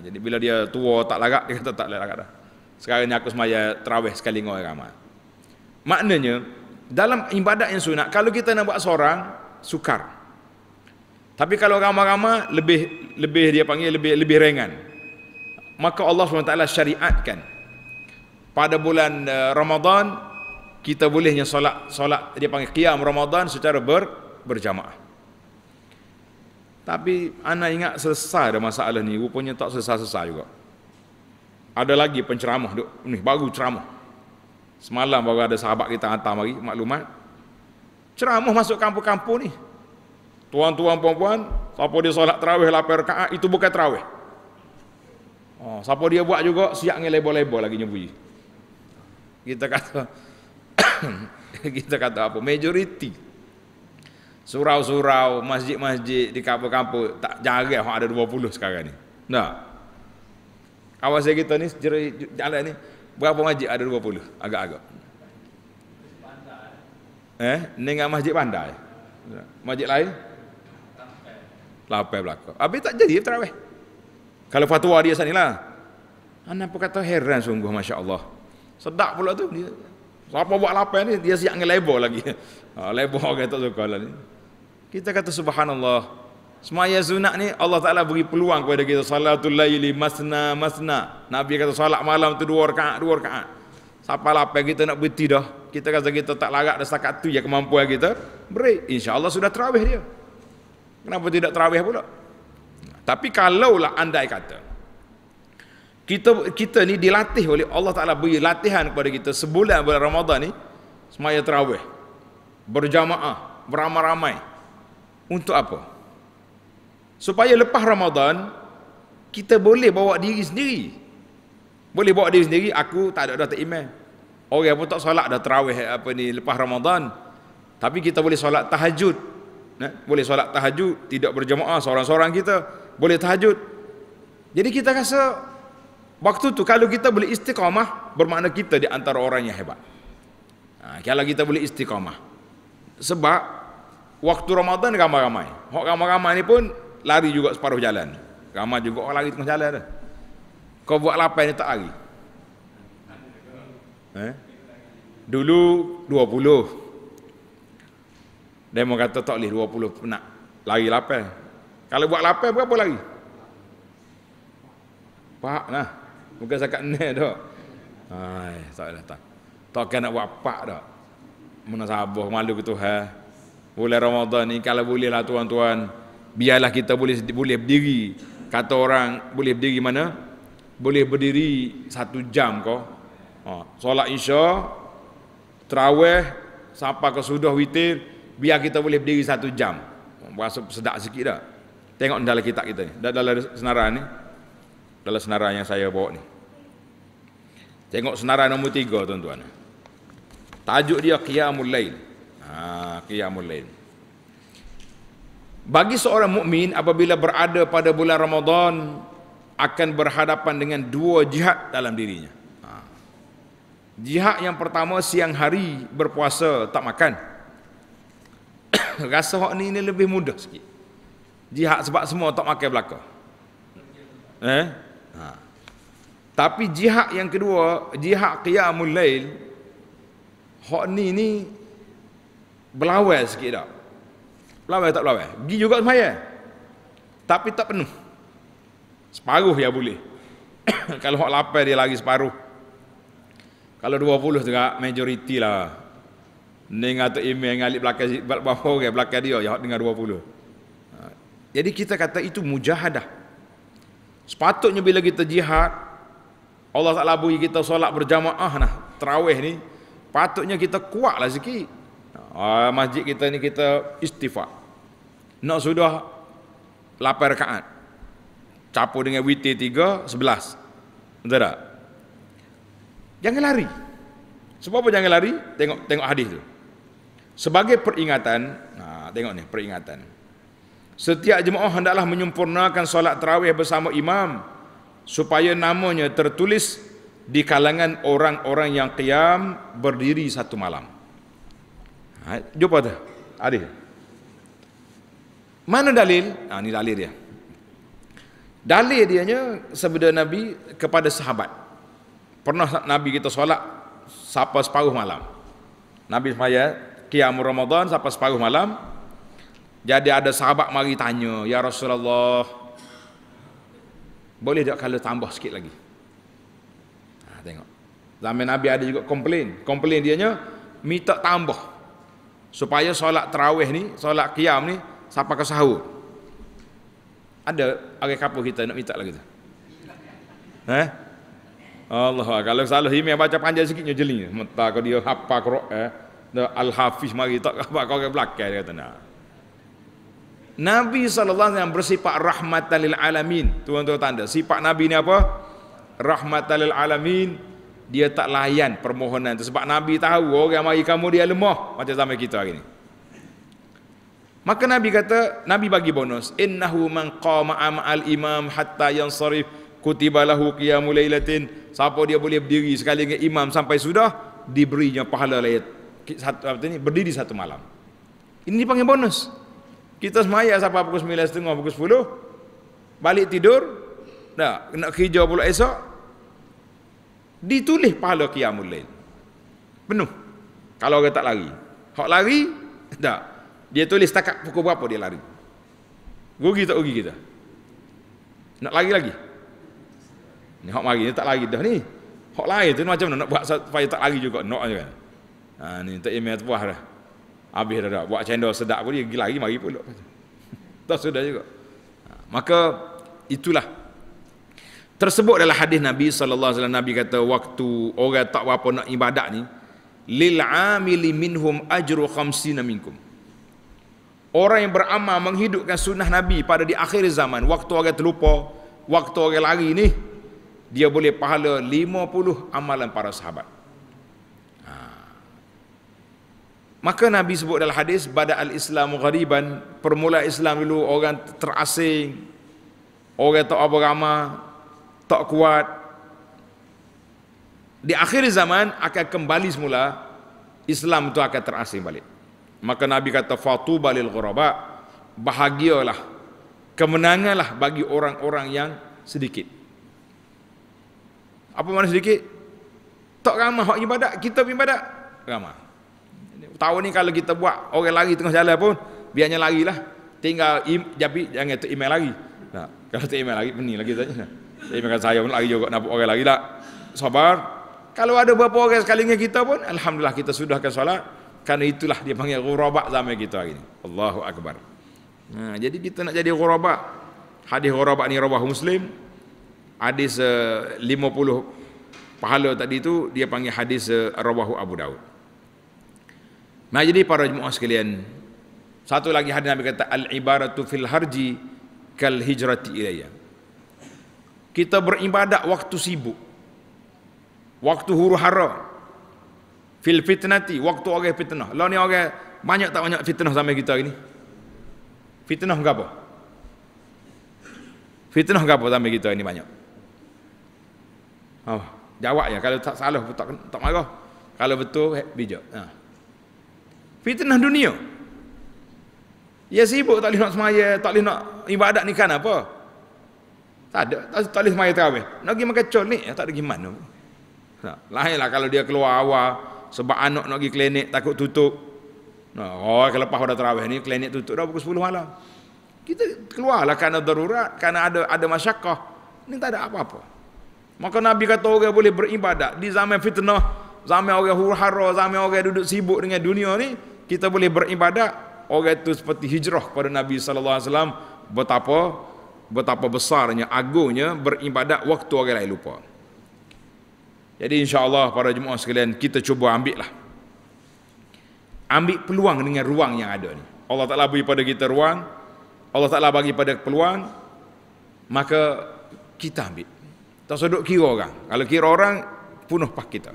jadi bila dia tua tak larat dia kata tak larat dah. Sekarang ni aku semaya terawih sekali dengan orang ramai. Maknanya dalam ibadat yang sunat kalau kita nak buat seorang sukar. Tapi kalau ramai-ramai lebih lebih dia panggil lebih lebih ringan. Maka Allah SWT syariatkan pada bulan eh, Ramadan kita bolehnya solat solat dia panggil qiyam Ramadan secara ber, berjamaah. Tapi anak ingat selesai ada masalah ni, rupanya tak selesai-selesai juga. Ada lagi penceramah duk, ni baru ceramah. Semalam baru ada sahabat kita hantar mari maklumat. Ceramah masuk kampung-kampung ni. Tuan-tuan puan-puan, siapa dia solat tarawih 8 rakaat itu bukan tarawih. Oh, ha, siapa dia buat juga siap ngi lebo-lebo lagi nyebuyi. Kita kata kita kata apa? Majority surau-surau, masjid-masjid di kampung-kampung tak jarang hak ada 20 sekarang ni. Nah. awak saya kita ni jalan ni berapa masjid ada 20 agak-agak. Eh, ni dengan masjid pandai. Ya? Masjid lain? Lapai belakang. Habis tak jadi terawih. Kalau fatwa dia sanilah. Anak pun kata heran sungguh Masya Allah. Sedap pula tu dia. Siapa buat lapar ni dia siap ngelebo lagi. Ha lebo orang tak suka lah ni. Kita kata subhanallah. Semaya sunat ni Allah Taala beri peluang kepada kita salatul laili masna masna. Nabi kata solat malam tu dua rakaat dua rakaat. Siapa lapar kita nak berhenti dah. Kita rasa kita tak larat dah setakat tu ya kemampuan kita. Break. Insya-Allah sudah terawih dia. Kenapa tidak terawih pula? Tapi kalaulah andai kata kita kita ni dilatih oleh Allah Taala beri latihan kepada kita sebulan bulan Ramadan ni semaya tarawih berjamaah beramai-ramai untuk apa supaya lepas Ramadan kita boleh bawa diri sendiri boleh bawa diri sendiri aku tak ada dah tak iman orang pun tak solat dah tarawih apa ni lepas Ramadan tapi kita boleh solat tahajud eh? boleh solat tahajud tidak berjamaah seorang-seorang kita boleh tahajud jadi kita rasa Waktu tu kalau kita boleh istiqamah bermakna kita di antara orang yang hebat. Ha, kalau kita boleh istiqamah. Sebab waktu Ramadan ramai-ramai. Hok ramai-ramai ni pun lari juga separuh jalan. Ramai juga orang lari tengah jalan dah. Kau buat lapan ni tak lari. Eh? Dulu 20. Demo kata tak boleh 20 nak lari lapan. Kalau buat lapan berapa lari? Pak nah. Bukan zakat nil dah. Hai, tak ada tak. Takkan nak buat apa dah. Mana sabar malu ke Tuhan. Bulan Ramadan ni kalau bolehlah tuan-tuan, biarlah kita boleh boleh berdiri. Kata orang boleh berdiri mana? Boleh berdiri satu jam kau. Ha, solat Isya, Terawih, sampai ke sudah witir, biar kita boleh berdiri satu jam. Rasa sedap sikit dah. Tengok dalam kitab kita ni, dalam senaran ni dalam senarai yang saya bawa ni. Tengok senarai nombor tiga tuan-tuan. Tajuk dia Qiyamul Lail. Ha, Qiyamul Lail. Bagi seorang mukmin apabila berada pada bulan Ramadan akan berhadapan dengan dua jihad dalam dirinya. Ha. Jihad yang pertama siang hari berpuasa tak makan. Rasa hak ni, ni lebih mudah sikit. Jihad sebab semua tak makan belaka. Eh? Ha. Tapi jihad yang kedua, jihad qiyamul lail, hak ni ni berlawan sikit dah. Berlawan tak berlawan? Gi juga semaya. Tapi tak penuh. Separuh ya boleh. Kalau hak lapar dia lagi separuh. Kalau 20 juga majoriti lah. Neng atau imam yang alik belakang, belakang dia, yang dengar 20. Ha. Jadi kita kata itu mujahadah. Sepatutnya bila kita jihad, Allah Ta'ala beri kita solat berjamaah nah, terawih ni, patutnya kita kuat lah sikit. Ah, masjid kita ni kita istighfar. Nak sudah lapar rekaat. capu dengan witi tiga, sebelas. Betul tak? Jangan lari. Sebab apa jangan lari? Tengok tengok hadis tu. Sebagai peringatan, nah, tengok ni peringatan. Setiap jemaah hendaklah menyempurnakan solat terawih bersama imam supaya namanya tertulis di kalangan orang-orang yang qiyam berdiri satu malam. Ha, jumpa tu. Ada. Mana dalil? Ha, ini dalil dia. Dalil dia nya sabda Nabi kepada sahabat. Pernah Nabi kita solat sampai separuh malam. Nabi semaya qiyam ramadhan sampai separuh malam, jadi ada sahabat mari tanya, "Ya Rasulullah, boleh tak kalau tambah sikit lagi?" Ha, tengok. Zaman Nabi ada juga komplain. Komplain dia dianya minta tambah supaya solat tarawih ni, solat qiyam ni siapa ke sahur. Ada orang kapur kita nak minta lagi tu. Ha? Eh? Allah kalau salah himi baca panjang sikit nyo jelinya. Mentah kau dia hafal Quran, eh? al-Hafiz mari tak apa kau ke belakang dia kata nak. Nabi SAW yang bersifat rahmatan lil alamin. Tuan-tuan tanda. Sifat Nabi ni apa? Rahmatan lil alamin. Dia tak layan permohonan tu. Sebab Nabi tahu orang yang mari kamu dia lemah. Macam zaman kita hari ni. Maka Nabi kata, Nabi bagi bonus. Innahu man qama amal imam hatta yang sarif kutiba lahu qiyamul lailatin. Siapa dia boleh berdiri sekali dengan imam sampai sudah diberinya pahala layat satu apa ini berdiri satu malam. Ini dipanggil bonus. Kita semaya sampai pukul 9.30 pukul 10. Balik tidur. Dah, kena kerja pula esok. Ditulis pahala qiyamul lain. Penuh. Kalau orang tak lari. Hak lari, tak. Dia tulis setakat pukul berapa dia lari. Rugi tak rugi kita? Nak lari lagi? Ni hak mari ni tak lari dah ni. Hak lari tu macam mana nak buat supaya tak lari juga nak je kan. Ha tak email tu buah dah. Habis dah dah. Buat cendol sedap pun dia lagi mari pun. Tak sudah juga. Ha, maka itulah. Tersebut dalam hadis Nabi Sallallahu Alaihi Wasallam Nabi kata waktu orang tak apa nak ibadat ni. Lil amili minhum ajru khamsina minkum. Orang yang beramal menghidupkan sunnah Nabi pada di akhir zaman. Waktu orang terlupa. Waktu orang lari ni. Dia boleh pahala 50 amalan para sahabat. Maka Nabi sebut dalam hadis bada al-Islam ghariban, permula Islam dulu orang terasing. Orang tak apa ramah, tak kuat. Di akhir zaman akan kembali semula Islam itu akan terasing balik. Maka Nabi kata fatu balil ghuraba, bahagialah kemenanganlah bagi orang-orang yang sedikit. Apa mana sedikit? Tak ramah hak ibadat, kita ibadat ramah tahu ni kalau kita buat orang lari tengah jalan pun biarnya larilah tinggal im, jadi jangan tu email lagi nah, kalau tu email lagi pening lagi saja. nah, email kan saya pun lari juga nak orang lari lah sabar kalau ada beberapa orang sekali dengan kita pun Alhamdulillah kita sudahkan solat kerana itulah dia panggil gurabak zaman kita hari ini Allahu Akbar nah, jadi kita nak jadi gurabak hadis gurabak ni rawah muslim hadis eh, uh, 50 pahala tadi tu dia panggil hadis uh, eh, rawahu Abu Daud Nah jadi para jemaah sekalian, satu lagi hadis Nabi kata al ibaratu fil harji kal hijrati ilayya. Kita beribadat waktu sibuk. Waktu huru hara. Fil fitnati, waktu orang fitnah. Lah ni orang banyak tak banyak fitnah sampai kita ni. Fitnah ke apa? Fitnah ke apa sampai kita ni banyak? Oh, jawab ya kalau tak salah tak tak marah. Kalau betul eh, bijak. Ha. Fitnah dunia. Ya sibuk tak boleh nak semaya, tak boleh nak ibadat ni kan apa? Tak ada, tak, tak boleh semaya terawih. Nak pergi makan colik, ya, tak ada gimana. Tak. Lainlah kalau dia keluar awal, sebab anak nak pergi klinik, takut tutup. Nah, oh, kalau lepas pada terawih ni, klinik tutup dah pukul 10 malam. Kita keluar lah kerana darurat, kerana ada ada masyarakat. Ini tak ada apa-apa. Maka Nabi kata orang boleh beribadat di zaman fitnah, zaman orang huru-hara, zaman orang duduk sibuk dengan dunia ni, kita boleh beribadat orang itu seperti hijrah kepada Nabi sallallahu alaihi wasallam betapa betapa besarnya agungnya beribadat waktu orang lain lupa. Jadi insya-Allah para jemaah sekalian kita cuba ambil lah. Ambil peluang dengan ruang yang ada ni. Allah Taala bagi pada kita ruang, Allah Taala bagi pada peluang maka kita ambil. Tak sedut kira orang. Kalau kira orang punuh pak kita.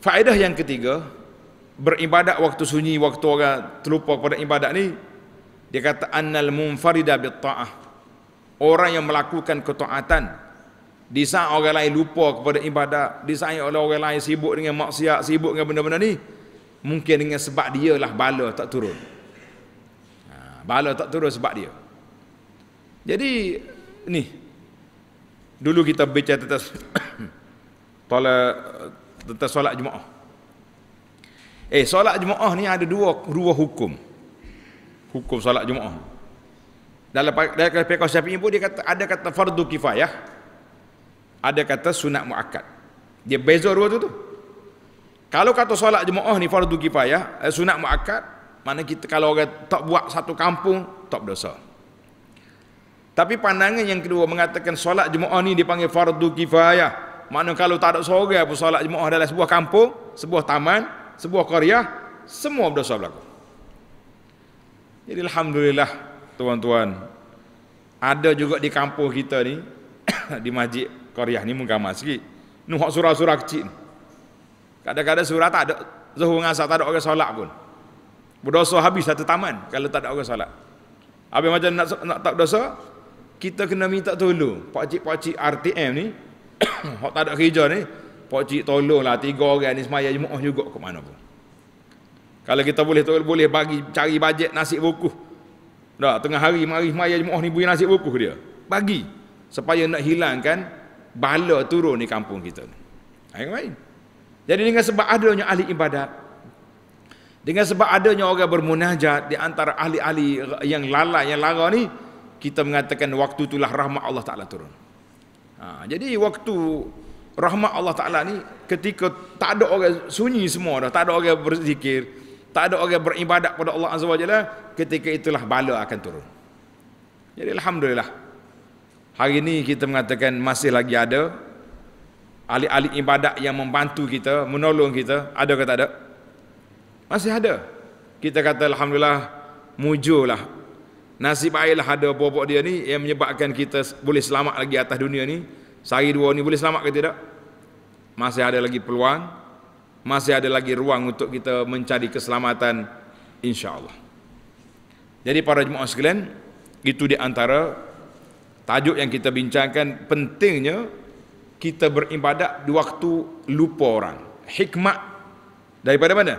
Faedah yang ketiga, beribadat waktu sunyi waktu orang terlupa kepada ibadat ni dia kata annal munfarida bi ta'ah orang yang melakukan ketaatan di saat orang lain lupa kepada ibadat di saat orang lain sibuk dengan maksiat sibuk dengan benda-benda ni mungkin dengan sebab dia lah bala tak turun ha, bala tak turun sebab dia jadi ni dulu kita bercerita tentang tentang solat jumaah Eh solat Jumaat ni ada dua dua hukum. Hukum solat Jumaat. Dalam dalam fiqh Syafi'i pun dia kata ada kata fardu kifayah. Ada kata sunat muakkad. Dia beza dua tu tu. Kalau kata solat Jumaat ni fardu kifayah, eh, sunat muakkad, mana kita kalau orang tak buat satu kampung tak berdosa. Tapi pandangan yang kedua mengatakan solat Jumaat ni dipanggil fardu kifayah. Mana kalau tak ada seorang pun solat Jumaat dalam sebuah kampung, sebuah taman, sebuah karya semua berdosa berlaku jadi Alhamdulillah tuan-tuan ada juga di kampung kita ni di masjid karya ni mengkamal sikit nuhak surah-surah kecil kadang-kadang surah tak ada zuhur dengan tak ada orang solat pun berdosa habis satu taman kalau tak ada orang solat habis macam nak, nak tak berdosa kita kena minta tolong pakcik-pakcik RTM ni yang tak ada kerja ni Pak cik tolonglah tiga orang ni semaya Jumaah juga ke mana pun. Kalau kita boleh tolong boleh bagi cari bajet nasi buku. Dah tengah hari mari semaya Jumaah ni beri nasi buku dia. Bagi supaya nak hilangkan bala turun di kampung kita ni. Ayuh ha, main. Jadi dengan sebab adanya ahli ibadat dengan sebab adanya orang bermunajat di antara ahli-ahli yang lalai yang lara ni kita mengatakan waktu itulah rahmat Allah Taala turun. Ha, jadi waktu rahmat Allah Ta'ala ni ketika tak ada orang sunyi semua dah tak ada orang berzikir tak ada orang beribadat pada Allah Azza wa Jalla ketika itulah bala akan turun jadi Alhamdulillah hari ini kita mengatakan masih lagi ada ahli-ahli ibadat yang membantu kita menolong kita ada ke tak ada masih ada kita kata Alhamdulillah mujulah nasib baiklah ada bobok dia ni yang menyebabkan kita boleh selamat lagi atas dunia ni sehari dua ni boleh selamat ke tidak masih ada lagi peluang masih ada lagi ruang untuk kita mencari keselamatan insya Allah. jadi para jemaah sekalian itu di antara tajuk yang kita bincangkan pentingnya kita beribadat di waktu lupa orang hikmah daripada mana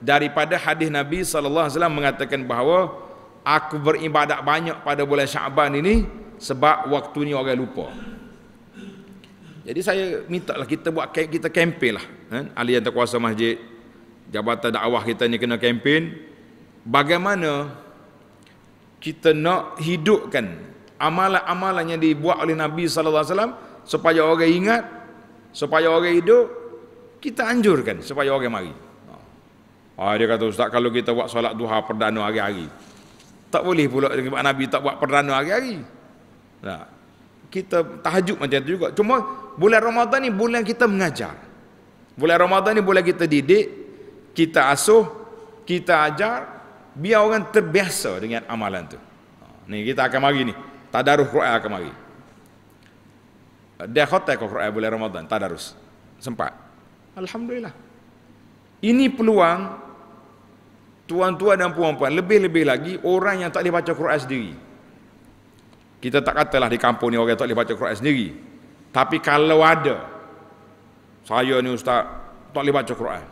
daripada hadis Nabi sallallahu alaihi wasallam mengatakan bahawa aku beribadat banyak pada bulan Syaban ini sebab waktu ni orang lupa. Jadi saya minta lah kita buat kita kempen lah. Kan? Ahli yang terkuasa masjid, jabatan dakwah kita ni kena kempen. Bagaimana kita nak hidupkan amalan-amalan yang dibuat oleh Nabi SAW supaya orang ingat, supaya orang hidup, kita anjurkan supaya orang mari. Ah, dia kata, Ustaz, kalau kita buat solat duha perdana hari-hari, tak boleh pula Nabi tak buat perdana hari-hari. Tak. Nah kita tahajud macam tu juga cuma bulan Ramadan ni bulan kita mengajar bulan Ramadan ni bulan kita didik kita asuh kita ajar biar orang terbiasa dengan amalan tu ha, ni kita akan mari ni tadarus Quran akan mari dia khotai kau Quran bulan Ramadan tadarus sempat Alhamdulillah ini peluang tuan-tuan dan puan-puan lebih-lebih lagi orang yang tak boleh baca Quran sendiri kita tak katalah di kampung ni orang tak boleh baca Quran sendiri. Tapi kalau ada, saya ni ustaz, tak boleh baca Quran.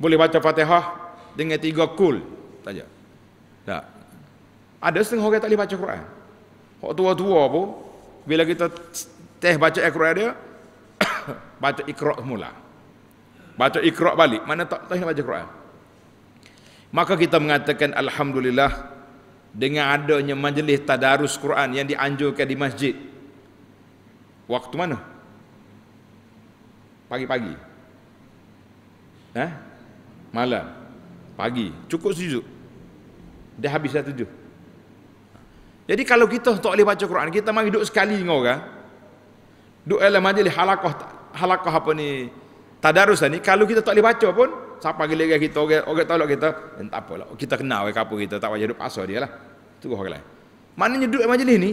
Boleh baca Fatihah dengan tiga kul saja. Tak. Ada setengah orang tak boleh baca Quran. Orang tua-tua pun, bila kita teh baca Al-Quran dia, baca ikhra' semula. Baca ikhra' balik. Mana tak, tak boleh baca Quran. Maka kita mengatakan Alhamdulillah, dengan adanya majlis tadarus Quran yang dianjurkan di masjid. Waktu mana? Pagi-pagi. Eh? Malam. Pagi. Cukup sejuk. Dah habis satu jam. Jadi kalau kita tak boleh baca Quran, kita mari duduk sekali dengan orang. Duduk dalam majlis halakah, halakah apa ni? Tadarus ni. Kalau kita tak boleh baca pun, siapa gila-gila kita orang okay, orang okay, kita dan eh, tak apalah kita kenal orang kapo kita tak payah duk paksa dia lah tu orang lain maknanya duduk majlis ni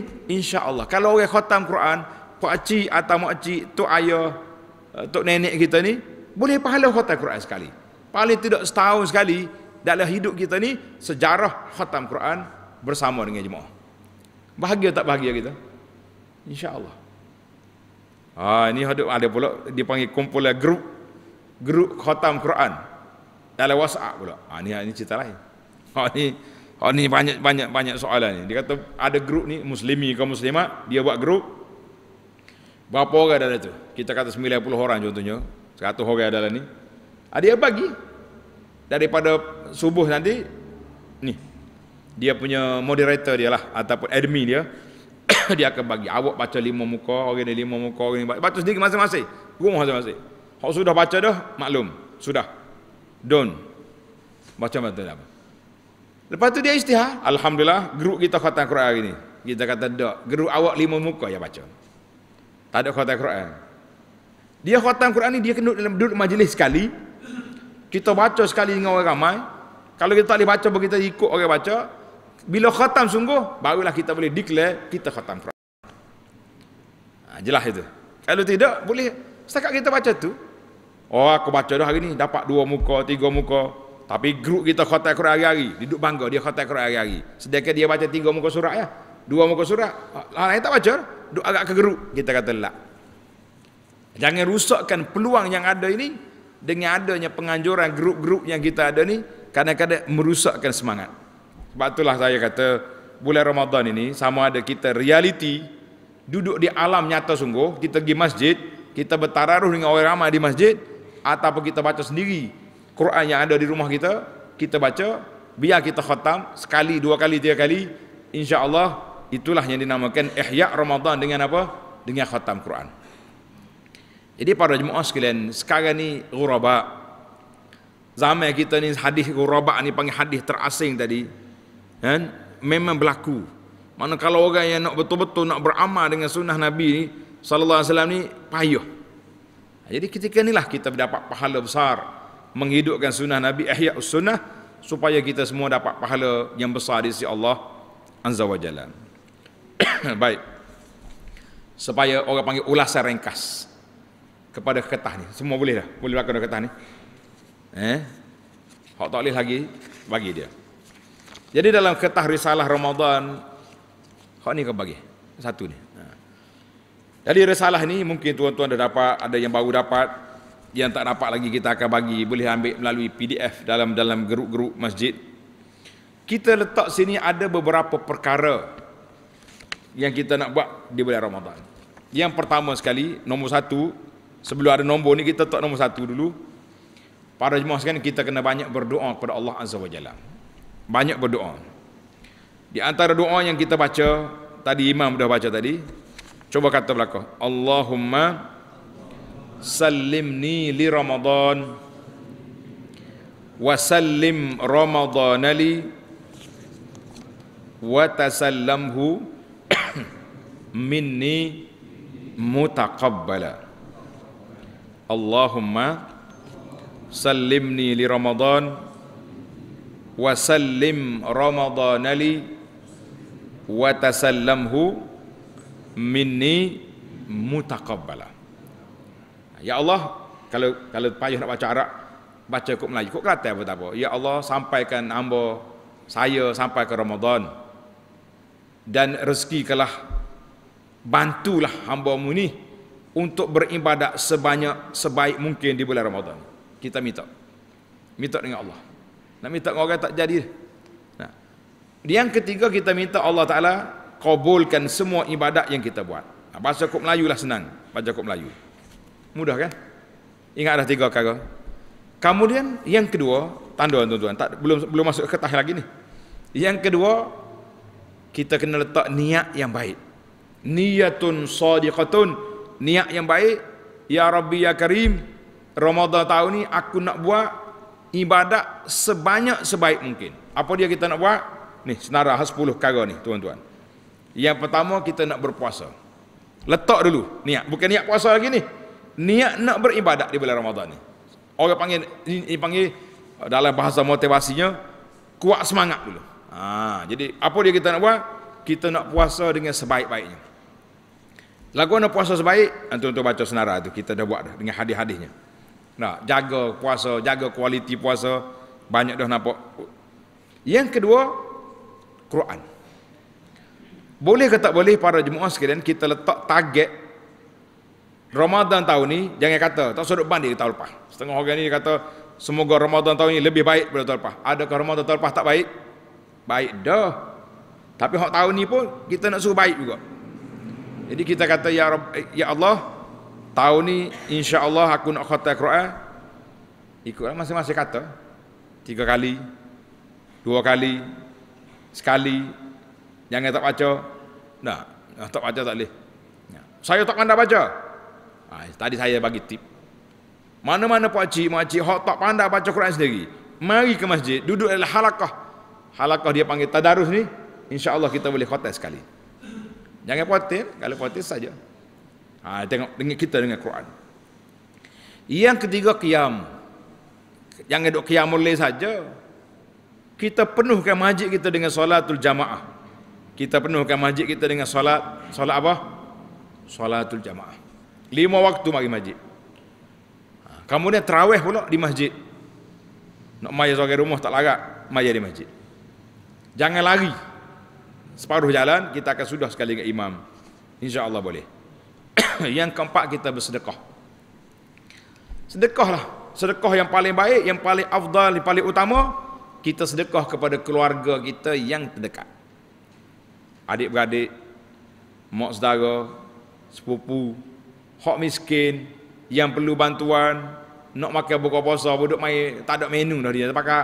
Allah kalau orang khatam Quran pak cik atau mak cik tu ayah eh, tok nenek kita ni boleh pahala khatam Quran sekali paling tidak setahun sekali dalam hidup kita ni sejarah khatam Quran bersama dengan jemaah bahagia tak bahagia kita insya Allah. ah ini ada ada pula dipanggil kumpulan grup grup khatam Quran dalam WhatsApp pula. Ha ni ni cerita lain. Ha ni ha ni banyak banyak banyak soalan ni. Dia kata ada grup ni muslimi ke muslimat, dia buat grup. Berapa orang ada dalam tu? Kita kata 90 orang contohnya. 100 orang ada dalam ni. Ada yang bagi daripada subuh nanti ni dia punya moderator dia lah ataupun admin dia dia akan bagi awak baca lima muka orang ni lima muka orang ni baca, sendiri masing-masing rumah masing-masing kalau sudah baca dah maklum sudah Don. Macam mana tu nama? Lepas tu dia istihar. Alhamdulillah, geruk kita khatam Quran hari ni. Kita kata, dok, geruk awak lima muka yang baca. Tak ada khatam Quran. Dia khatam Quran ni, dia kena duduk, duduk majlis sekali. Kita baca sekali dengan orang ramai. Kalau kita tak boleh baca, kita ikut orang baca. Bila khatam sungguh, barulah kita boleh declare kita khatam Quran. Ha, jelas itu. Kalau tidak, boleh setakat kita baca tu, Oh aku baca dah hari ni dapat dua muka, tiga muka. Tapi grup kita khotai Quran hari-hari. Duduk bangga dia khotai Quran hari-hari. Sedangkan dia baca tiga muka surat ya. Dua muka surat. Ah, lain tak baca. Duduk agak ke grup. Kita kata lah. Jangan rusakkan peluang yang ada ini. Dengan adanya penganjuran grup-grup yang kita ada ni. Kadang-kadang merusakkan semangat. Sebab itulah saya kata. Bulan Ramadan ini. Sama ada kita realiti. Duduk di alam nyata sungguh. Kita pergi masjid. Kita bertararuh dengan orang ramai di masjid ataupun kita baca sendiri Quran yang ada di rumah kita kita baca biar kita khatam sekali dua kali tiga kali insyaallah itulah yang dinamakan ihya Ramadan dengan apa dengan khatam Quran jadi para jemaah sekalian sekarang ni ghuraba zaman kita ni hadis ghuraba ni panggil hadis terasing tadi kan memang berlaku mana kalau orang yang nak betul-betul nak beramal dengan sunnah Nabi ni sallallahu alaihi wasallam ni payah Ha, jadi ketika inilah kita dapat pahala besar menghidupkan sunnah Nabi Ihya Sunnah supaya kita semua dapat pahala yang besar di sisi Allah Azza wa Jalla. Baik. Supaya orang panggil ulasan ringkas kepada ketah ni. Semua boleh dah. Boleh lakukan ketah ni. Eh. Hak tak boleh lagi bagi dia. Jadi dalam ketah risalah Ramadan hak ni kau bagi. Satu ni. Jadi resalah ni mungkin tuan-tuan dah dapat, ada yang baru dapat, yang tak dapat lagi kita akan bagi, boleh ambil melalui PDF dalam dalam geruk-geruk masjid. Kita letak sini ada beberapa perkara yang kita nak buat di bulan Ramadan. Yang pertama sekali, nombor satu, sebelum ada nombor ni kita letak nombor satu dulu. Para jemaah sekalian kita kena banyak berdoa kepada Allah Azza wa Jalla. Banyak berdoa. Di antara doa yang kita baca, tadi imam dah baca tadi, Coba kata belakang. Allahumma sallimni li Ramadan wa sallim Ramadan li wa tasallamhu minni mutaqabbala. Allahumma sallimni li Ramadan wa sallim Ramadan li wa tasallamhu minni mutaqabbala. Ya Allah, kalau kalau payah nak baca Arab, baca ikut Melayu, ikut kata apa apa. Ya Allah, sampaikan hamba saya sampai ke Ramadan dan rezeki rezekilah bantulah hamba mu ni untuk beribadat sebanyak sebaik mungkin di bulan Ramadan. Kita minta. Minta dengan Allah. Nak minta dengan orang tak jadi. Nah. Yang ketiga kita minta Allah Ta'ala kabulkan semua ibadat yang kita buat. Ha, bahasa kod Melayu lah senang. Baca kod Melayu. Mudah kan? Ingatlah tiga perkara. Kemudian yang kedua, tanda tuan-tuan, tak, belum belum masuk ke tahil lagi ni. Yang kedua, kita kena letak niat yang baik. Niyatun sadiqatun. Niat yang baik. Ya Rabbi Ya Karim, Ramadan tahun ni aku nak buat ibadat sebanyak sebaik mungkin. Apa dia kita nak buat? Ni senarai 10 perkara ni tuan-tuan. Yang pertama kita nak berpuasa. Letak dulu niat. Bukan niat puasa lagi ni. Niat nak beribadat di bulan Ramadan ni. Orang panggil ini panggil uh, dalam bahasa motivasinya kuat semangat dulu. Ha, jadi apa dia kita nak buat? Kita nak puasa dengan sebaik-baiknya. Lagu nak puasa sebaik, ah, tuan-tuan baca senara itu kita dah buat dah dengan hadis-hadisnya. Nah, jaga puasa, jaga kualiti puasa, banyak dah nampak. Yang kedua, Quran. Boleh ke tak boleh para jemaah sekalian kita letak target Ramadan tahun ni jangan kata tak sudut banding tahun lepas. Setengah orang ni kata semoga Ramadan tahun ni lebih baik daripada tahun lepas. Adakah Ramadan tahun lepas tak baik? Baik dah. Tapi hak tahun ni pun kita nak suruh baik juga. Jadi kita kata ya Rab, ya Allah tahun ni insya-Allah aku nak khatam Quran ikutlah masing-masing kata tiga kali dua kali sekali Jangan tak baca. Tak. Nah, tak baca tak boleh. Ya. Saya tak pandai baca. Ha, tadi saya bagi tip. Mana-mana pak cik, mak cik hok tak pandai baca Quran sendiri. Mari ke masjid, duduk dalam halakah. Halakah dia panggil tadarus ni, insya-Allah kita boleh khatam sekali. Jangan khawatir, kalau khawatir saja. Ha, tengok dengan kita dengan Quran. Yang ketiga qiyam. Jangan duduk qiyam boleh saja. Kita penuhkan masjid kita dengan solatul jamaah kita penuhkan masjid kita dengan solat solat apa? solatul jamaah lima waktu bagi masjid ha, kemudian terawih pula di masjid nak maya sebagai rumah tak larat maya di masjid jangan lari separuh jalan kita akan sudah sekali dengan imam Insya Allah boleh yang keempat kita bersedekah sedekahlah sedekah yang paling baik yang paling afdal yang paling utama kita sedekah kepada keluarga kita yang terdekat adik-beradik, mak saudara, sepupu, hak miskin, yang perlu bantuan, nak makan buka puasa, duduk main, tak ada menu dah dia, pakai,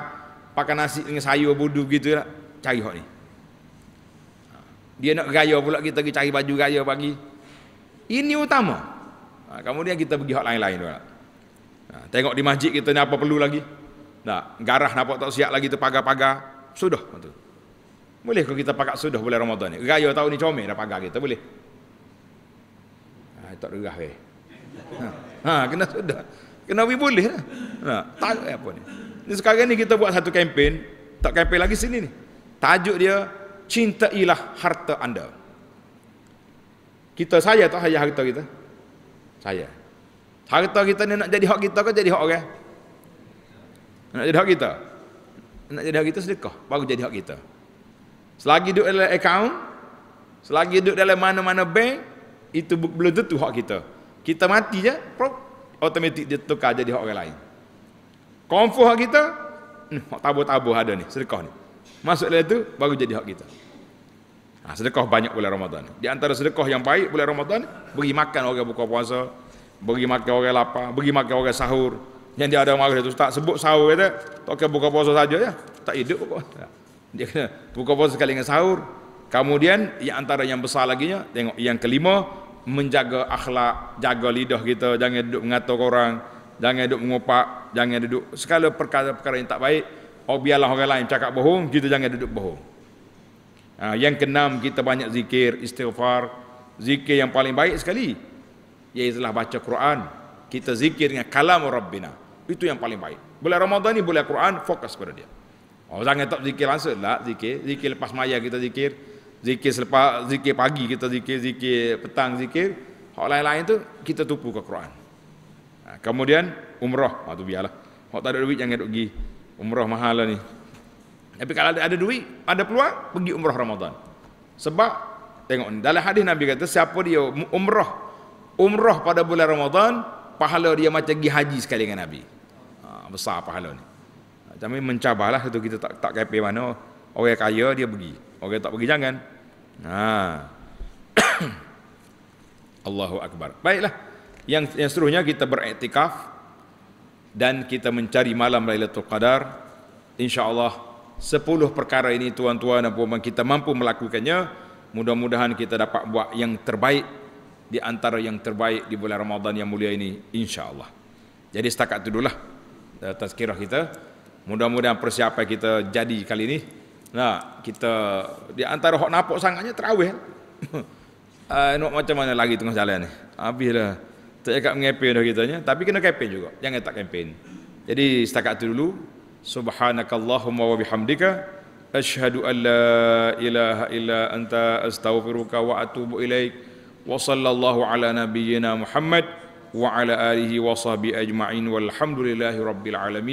pakai nasi dengan sayur, budu, gitu lah, cari hak ni. Ha. Dia nak gaya pula, kita pergi cari baju gaya bagi. Ini utama. Ha, kemudian kita pergi hak lain-lain pula. Ha, tengok di masjid kita ni apa perlu lagi. Tak, garah nampak tak siap lagi tu pagar-pagar. Sudah. betul. Boleh kalau kita pakai sudah bulan Ramadan ni? Raya tahun ni comel dah pagar kita, boleh? Ha, tak regah ke? Eh. Ha, ha, kena sudah. Kena we boleh lah. Ha, tak eh, apa ni. ni. sekarang ni kita buat satu kempen, tak kempen lagi sini ni. Tajuk dia, Cintailah Harta Anda. Kita saya tak saya harta kita? Saya. Harta kita ni nak jadi hak kita ke jadi hak orang? Nak jadi hak kita? Nak jadi hak kita sedekah, baru jadi hak kita. Selagi duduk dalam account, selagi duduk dalam mana-mana bank, itu belum tentu hak kita. Kita mati je, pro, otomatik dia tukar jadi hak orang lain. Konfu hak kita, hmm, hak tabu-tabu ada ni, sedekah ni. Masuk dalam tu, baru jadi hak kita. Ha, sedekah banyak bulan Ramadan. Di antara sedekah yang baik bulan Ramadan, beri makan orang buka puasa, beri makan orang lapar, beri makan orang sahur. Yang dia ada marah itu, tak sebut sahur kata, tak buka puasa saja ya, tak hidup pun. Ya dia kena buka puasa sekali dengan sahur kemudian yang antara yang besar lagi nya, tengok yang kelima menjaga akhlak jaga lidah kita jangan duduk mengata orang jangan duduk mengopak jangan duduk segala perkara-perkara yang tak baik oh biarlah orang lain cakap bohong kita jangan duduk bohong ha, yang keenam kita banyak zikir istighfar zikir yang paling baik sekali ialah baca Quran kita zikir dengan kalam Rabbina itu yang paling baik bulan Ramadan ni bulan Quran fokus pada dia Oh, jangan tak zikir langsung tak zikir. Zikir lepas maya kita zikir. Zikir selepas zikir pagi kita zikir. Zikir petang zikir. Hak lain-lain tu kita tupu ke Quran. Ha, kemudian umrah. Ha, tu biarlah. Hak tak ada duit jangan duk pergi. Umrah mahal lah ni. Tapi kalau ada duit, ada peluang, pergi umrah Ramadan. Sebab, tengok ni. Dalam hadis Nabi kata, siapa dia umrah. Umrah pada bulan Ramadan, pahala dia macam pergi haji sekali dengan Nabi. Ha, besar pahala ni. Tapi mencabarlah satu kita tak tak kepe mana orang kaya dia pergi. Orang tak pergi jangan. Ha. Allahu akbar. Baiklah. Yang yang seterusnya kita beriktikaf dan kita mencari malam Lailatul Qadar. Insya-Allah 10 perkara ini tuan-tuan dan puan-puan kita mampu melakukannya. Mudah-mudahan kita dapat buat yang terbaik di antara yang terbaik di bulan Ramadan yang mulia ini insya-Allah. Jadi setakat itu dululah eh, tazkirah kita. Mudah-mudahan persiapan kita jadi kali ini. Nah, kita di antara hok napok sangatnya terawih. Ah, uh, macam mana lagi tengah jalan ni? Habislah. Tak cakap mengepe dah kitanya, tapi kena kempen juga. Jangan tak kempen. Jadi setakat itu dulu. Subhanakallahumma wa bihamdika asyhadu an la ilaha illa anta astaghfiruka wa atubu ilaik. Wa sallallahu ala nabiyyina Muhammad wa ala alihi wa sahbihi ajma'in walhamdulillahi rabbil alamin.